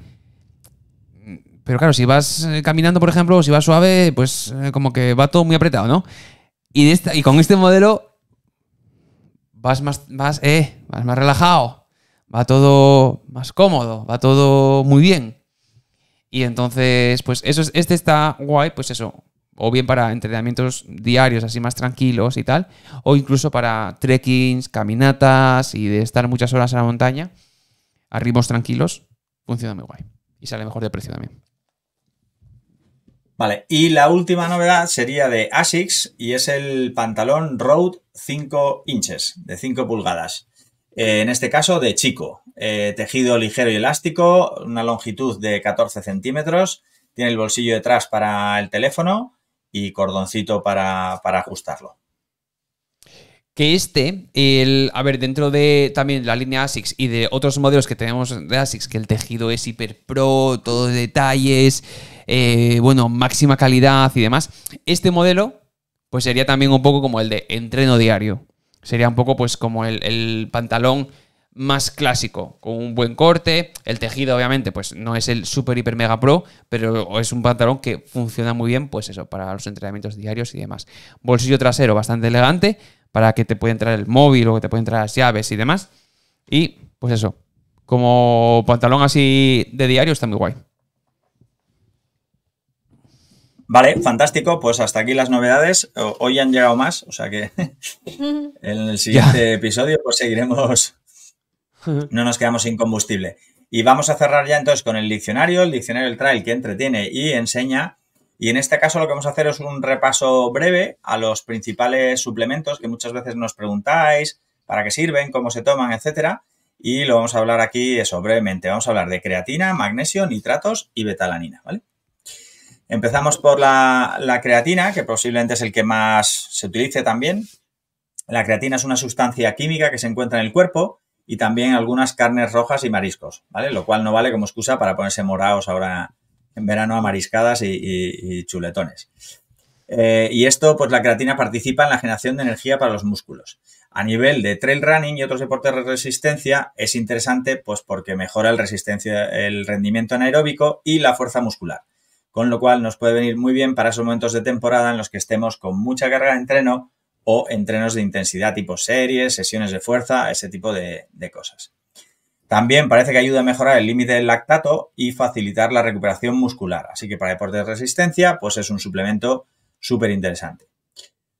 Pero claro, si vas eh, caminando, por ejemplo, o si vas suave, pues eh, como que va todo muy apretado, ¿no? Y, esta, y con este modelo vas más, más, eh, vas más relajado, va todo más cómodo, va todo muy bien. Y entonces, pues eso este está guay, pues eso, o bien para entrenamientos diarios así más tranquilos y tal, o incluso para trekkings, caminatas y de estar muchas horas en la montaña a ritmos tranquilos, funciona muy guay y sale mejor de precio también. Vale, y la última novedad sería de ASICS y es el pantalón Road 5 inches, de 5 pulgadas. Eh, en este caso de chico, eh, tejido ligero y elástico, una longitud de 14 centímetros, tiene el bolsillo detrás para el teléfono y cordoncito para, ajustarlo que este, el, a ver, dentro de también la línea ASICS y de otros modelos que tenemos de ASICS, que el tejido es hiper pro, todos detalles, eh, bueno, máxima calidad y demás, este modelo pues sería también un poco como el de entreno diario. Sería un poco pues como el, pantalón más clásico, con un buen corte, el tejido obviamente pues no es el super hiper mega pro, pero es un pantalón que funciona muy bien pues eso, para los entrenamientos diarios y demás. Bolsillo trasero bastante elegante para que te pueda entrar el móvil o que te puedan entrar las llaves y demás. Y pues eso, como pantalón así de diario está muy guay. Vale, fantástico. Pues hasta aquí las novedades. Hoy han llegado más, o sea que en el siguiente episodio pues seguiremos. No nos quedamos sin combustible. Y vamos a cerrar ya entonces con el diccionario, el diccionario del trail que entretiene y enseña. Y en este caso lo que vamos a hacer es un repaso breve a los principales suplementos que muchas veces nos preguntáis para qué sirven, cómo se toman, etcétera. Y lo vamos a hablar aquí eso brevemente. Vamos a hablar de creatina, magnesio, nitratos y betalanina, ¿vale? Empezamos por la, creatina, que posiblemente es el que más se utilice también. La creatina es una sustancia química que se encuentra en el cuerpo y también algunas carnes rojas y mariscos, ¿vale? Lo cual no vale como excusa para ponerse morados ahora en verano a mariscadas y, chuletones. Eh, y esto, pues la creatina participa en la generación de energía para los músculos. A nivel de trail running y otros deportes de resistencia, es interesante pues porque mejora el, resistencia, el rendimiento anaeróbico y la fuerza muscular con lo cual nos puede venir muy bien para esos momentos de temporada en los que estemos con mucha carga de entreno o entrenos de intensidad tipo series, sesiones de fuerza, ese tipo de, cosas. También parece que ayuda a mejorar el límite del lactato y facilitar la recuperación muscular. Así que para deportes de resistencia, pues es un suplemento súper interesante.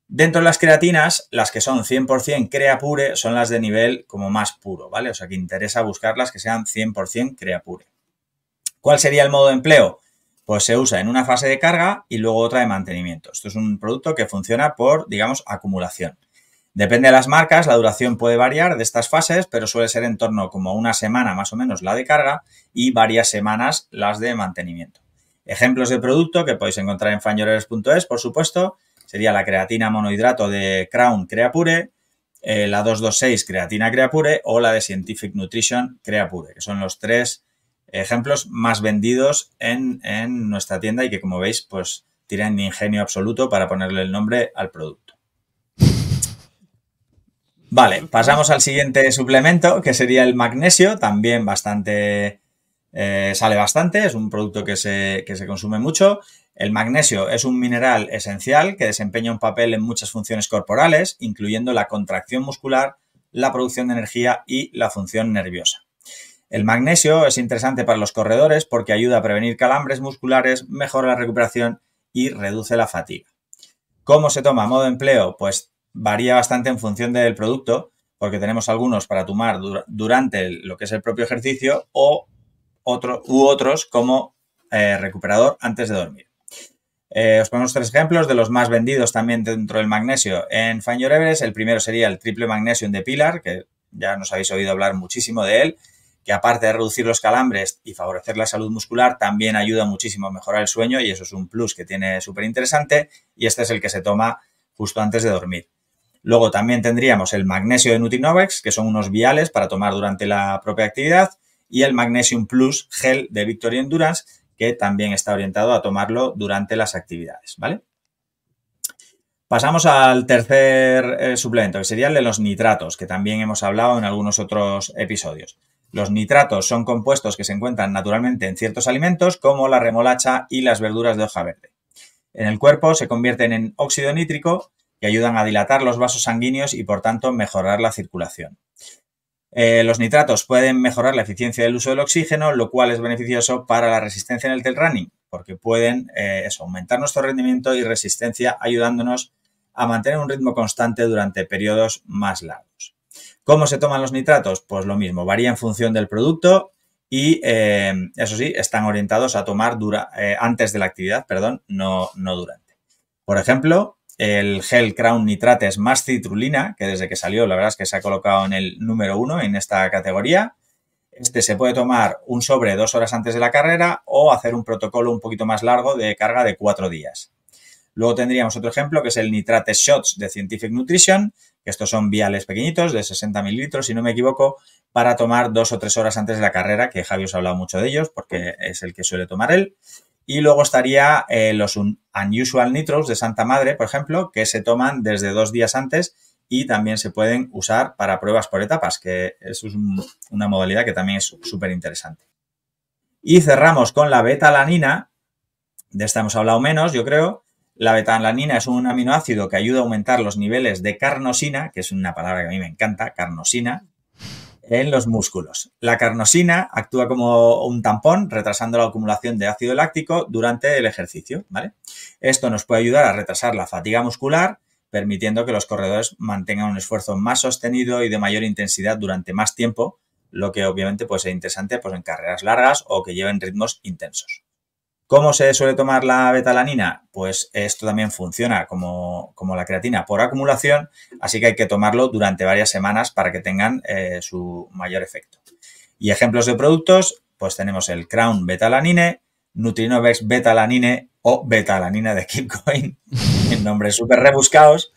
Dentro de las creatinas, las que son 100% pure son las de nivel como más puro, ¿vale? O sea que interesa buscar las que sean 100% pure. ¿Cuál sería el modo de empleo? pues se usa en una fase de carga y luego otra de mantenimiento. Esto es un producto que funciona por, digamos, acumulación. Depende de las marcas, la duración puede variar de estas fases, pero suele ser en torno como una semana más o menos la de carga y varias semanas las de mantenimiento. Ejemplos de producto que podéis encontrar en fañorales.es, por supuesto, sería la creatina monohidrato de Crown Creapure, pure, eh, la 226 creatina Creapure o la de Scientific Nutrition Creapure, que son los tres ejemplos más vendidos en, nuestra tienda y que como veis pues tiran ingenio absoluto para ponerle el nombre al producto. Vale, pasamos al siguiente suplemento que sería el magnesio, también bastante... Eh, sale bastante, es un producto que se consume mucho. El magnesio es un mineral esencial que desempeña un papel en muchas funciones corporales, incluyendo la contracción muscular, la producción de energía y la función nerviosa. El magnesio es interesante para los corredores porque ayuda a prevenir calambres musculares, mejora la recuperación y reduce la fatiga. ¿Cómo se toma? a ¿Modo empleo? Pues varía bastante en función del producto, porque tenemos algunos para tomar durante lo que es el propio ejercicio o u otros como eh, recuperador antes de dormir. Eh, os ponemos tres ejemplos de los más vendidos también dentro del magnesio en Find El primero sería el triple magnesium de Pilar, que ya nos habéis oído hablar muchísimo de él que aparte de reducir los calambres y favorecer la salud muscular, también ayuda muchísimo a mejorar el sueño y eso es un plus que tiene súper interesante y este es el que se toma justo antes de dormir. Luego también tendríamos el magnesio de Nutinovex, que son unos viales para tomar durante la propia actividad, y el Magnesium Plus Gel de Victory Endurance, que también está orientado a tomarlo durante las actividades, ¿vale? Pasamos al tercer eh, suplemento, que sería el de los nitratos, que también hemos hablado en algunos otros episodios. Los nitratos son compuestos que se encuentran naturalmente en ciertos alimentos como la remolacha y las verduras de hoja verde. En el cuerpo se convierten en óxido nítrico que ayudan a dilatar los vasos sanguíneos y por tanto mejorar la circulación. Eh, los nitratos pueden mejorar la eficiencia del uso del oxígeno, lo cual es beneficioso para la resistencia en el trail porque pueden eh, aumentar nuestro rendimiento y resistencia ayudándonos a mantener un ritmo constante durante periodos más largos. ¿Cómo se toman los nitratos? Pues lo mismo, varía en función del producto y eh, eso sí, están orientados a tomar dura, eh, antes de la actividad, perdón, no, no durante. Por ejemplo, el gel Crown Nitrates más citrulina, que desde que salió, la verdad es que se ha colocado en el número uno en esta categoría. Este se puede tomar un sobre dos horas antes de la carrera o hacer un protocolo un poquito más largo de carga de cuatro días. Luego tendríamos otro ejemplo que es el Nitrate Shots de Scientific Nutrition, que estos son viales pequeñitos de 60 mililitros, si no me equivoco, para tomar dos o tres horas antes de la carrera, que Javi os ha hablado mucho de ellos, porque es el que suele tomar él. Y luego estaría eh, los Unusual Nitros de Santa Madre, por ejemplo, que se toman desde dos días antes y también se pueden usar para pruebas por etapas, que es una modalidad que también es súper interesante. Y cerramos con la betalanina, de esta hemos hablado menos, yo creo, la betalanina es un aminoácido que ayuda a aumentar los niveles de carnosina, que es una palabra que a mí me encanta, carnosina, en los músculos. La carnosina actúa como un tampón, retrasando la acumulación de ácido láctico durante el ejercicio. ¿vale? Esto nos puede ayudar a retrasar la fatiga muscular, permitiendo que los corredores mantengan un esfuerzo más sostenido y de mayor intensidad durante más tiempo, lo que obviamente puede ser interesante pues, en carreras largas o que lleven ritmos intensos. ¿Cómo se suele tomar la betalanina? Pues esto también funciona como, la creatina por acumulación, así que hay que tomarlo durante varias semanas para que tengan eh, su mayor efecto. Y ejemplos de productos, pues tenemos el Crown Betalanine, Nutrinovex Betalanine o Betalanina de Keepcoin, en nombres súper rebuscados,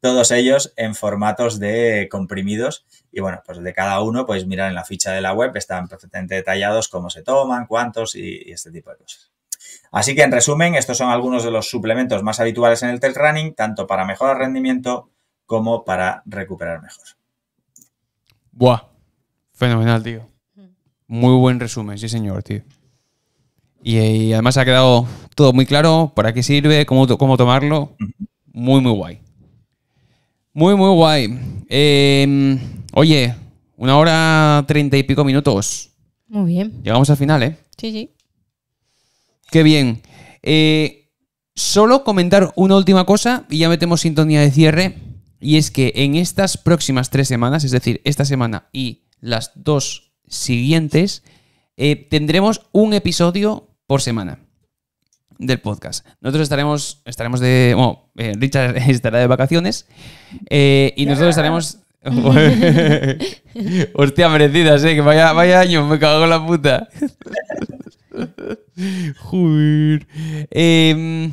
todos ellos en formatos de comprimidos. Y bueno, pues de cada uno podéis pues mirar en la ficha de la web, están perfectamente detallados cómo se toman, cuántos y este tipo de cosas. Así que en resumen, estos son algunos de los suplementos más habituales en el trail running, tanto para mejorar rendimiento como para recuperar mejor. Buah, fenomenal, tío. Muy buen resumen, sí señor, tío. Y, además ha quedado todo muy claro, para qué sirve, cómo, cómo tomarlo. Muy, muy guay. Muy, muy guay. Em, oye, una hora treinta y pico minutos. Muy bien. Llegamos al final, ¿eh? Sí, sí. Qué bien. Eh, solo comentar una última cosa y ya metemos sintonía de cierre. Y es que en estas próximas tres semanas, es decir, esta semana y las dos siguientes, eh, tendremos un episodio por semana del podcast. Nosotros estaremos, estaremos de. Bueno, eh, Richard estará de vacaciones. y nosotros estaremos. Hostia, merecidas, eh, que vaya, vaya año, me cago en la puta. Joder. Em,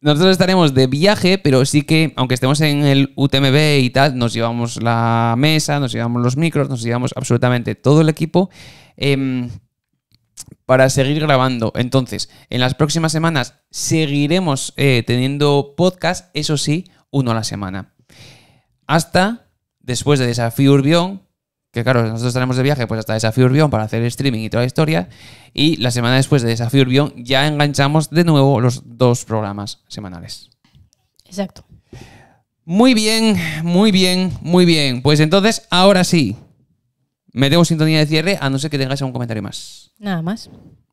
nosotros estaremos de viaje, pero sí que, aunque estemos en el UTMB y tal, nos llevamos la mesa, nos llevamos los micros, nos llevamos absolutamente todo el equipo. Em, para seguir grabando. Entonces, en las próximas semanas seguiremos eh, teniendo podcast, eso sí, uno a la semana. Hasta después de Desafío Urbión, que claro, nosotros estaremos de viaje pues hasta Desafío Urbión para hacer streaming y toda la historia. Y la semana después de Desafío Urbión ya enganchamos de nuevo los dos programas semanales. Exacto. Muy bien, muy bien, muy bien. Pues entonces, ahora sí. me debo sintonía de cierre, a no ser que tengáis algún comentario más. Nada más.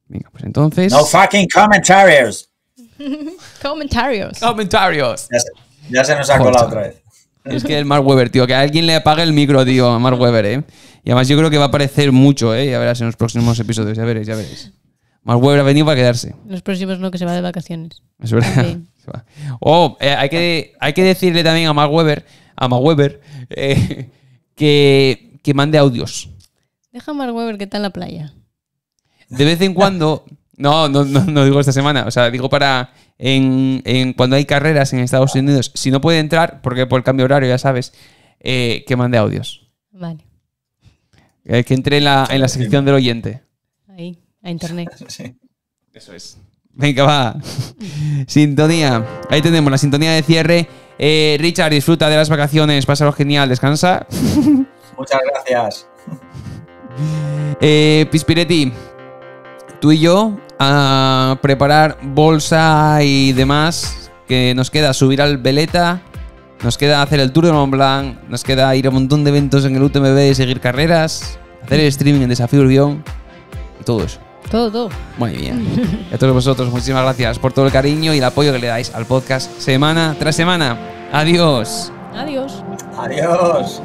Venga, pues entonces. No fucking comentarios comentarios. Comentarios. ya se nos ha colado otra vez. Es que el Mark Webber, tío, que a alguien le apague el micro, tío, a Mark Webber, ¿eh? Y además yo creo que va a aparecer mucho, ¿eh? Ya verás en los próximos episodios, ya veréis, ya veréis. Mark Webber ha venido para quedarse. Los próximos no, que se va de vacaciones. Es verdad. Oh, eh, hay, que, hay que decirle también a Mark Weber. a Mark Webber, eh, que, que mande audios. Deja a Mark Webber que está en la playa. De vez en cuando... No, no, no, digo esta semana. O sea, digo para en, cuando hay carreras en Estados Unidos, si no puede entrar, porque por el cambio horario ya sabes, eh, que mande audios. Vale. Eh, que entre en la, sección del oyente. Ahí, a internet. Eso es. Venga, va. sintonía. Ahí tenemos la sintonía de cierre. Eh, Richard, disfruta de las vacaciones, pásalo genial, descansa. Muchas gracias. Pispiretti, tú y yo a preparar bolsa y demás. Que nos queda subir al Veleta, nos queda hacer el Tour de Mont Blanc, nos queda ir a un montón de eventos en el UTMB, seguir carreras, hacer el streaming en Desafío Urbión y todo eso. Todo, todo. Muy bien. a todos vosotros, muchísimas gracias por todo el cariño y el apoyo que le dais al podcast semana tras semana. Adiós. Adiós. Adiós.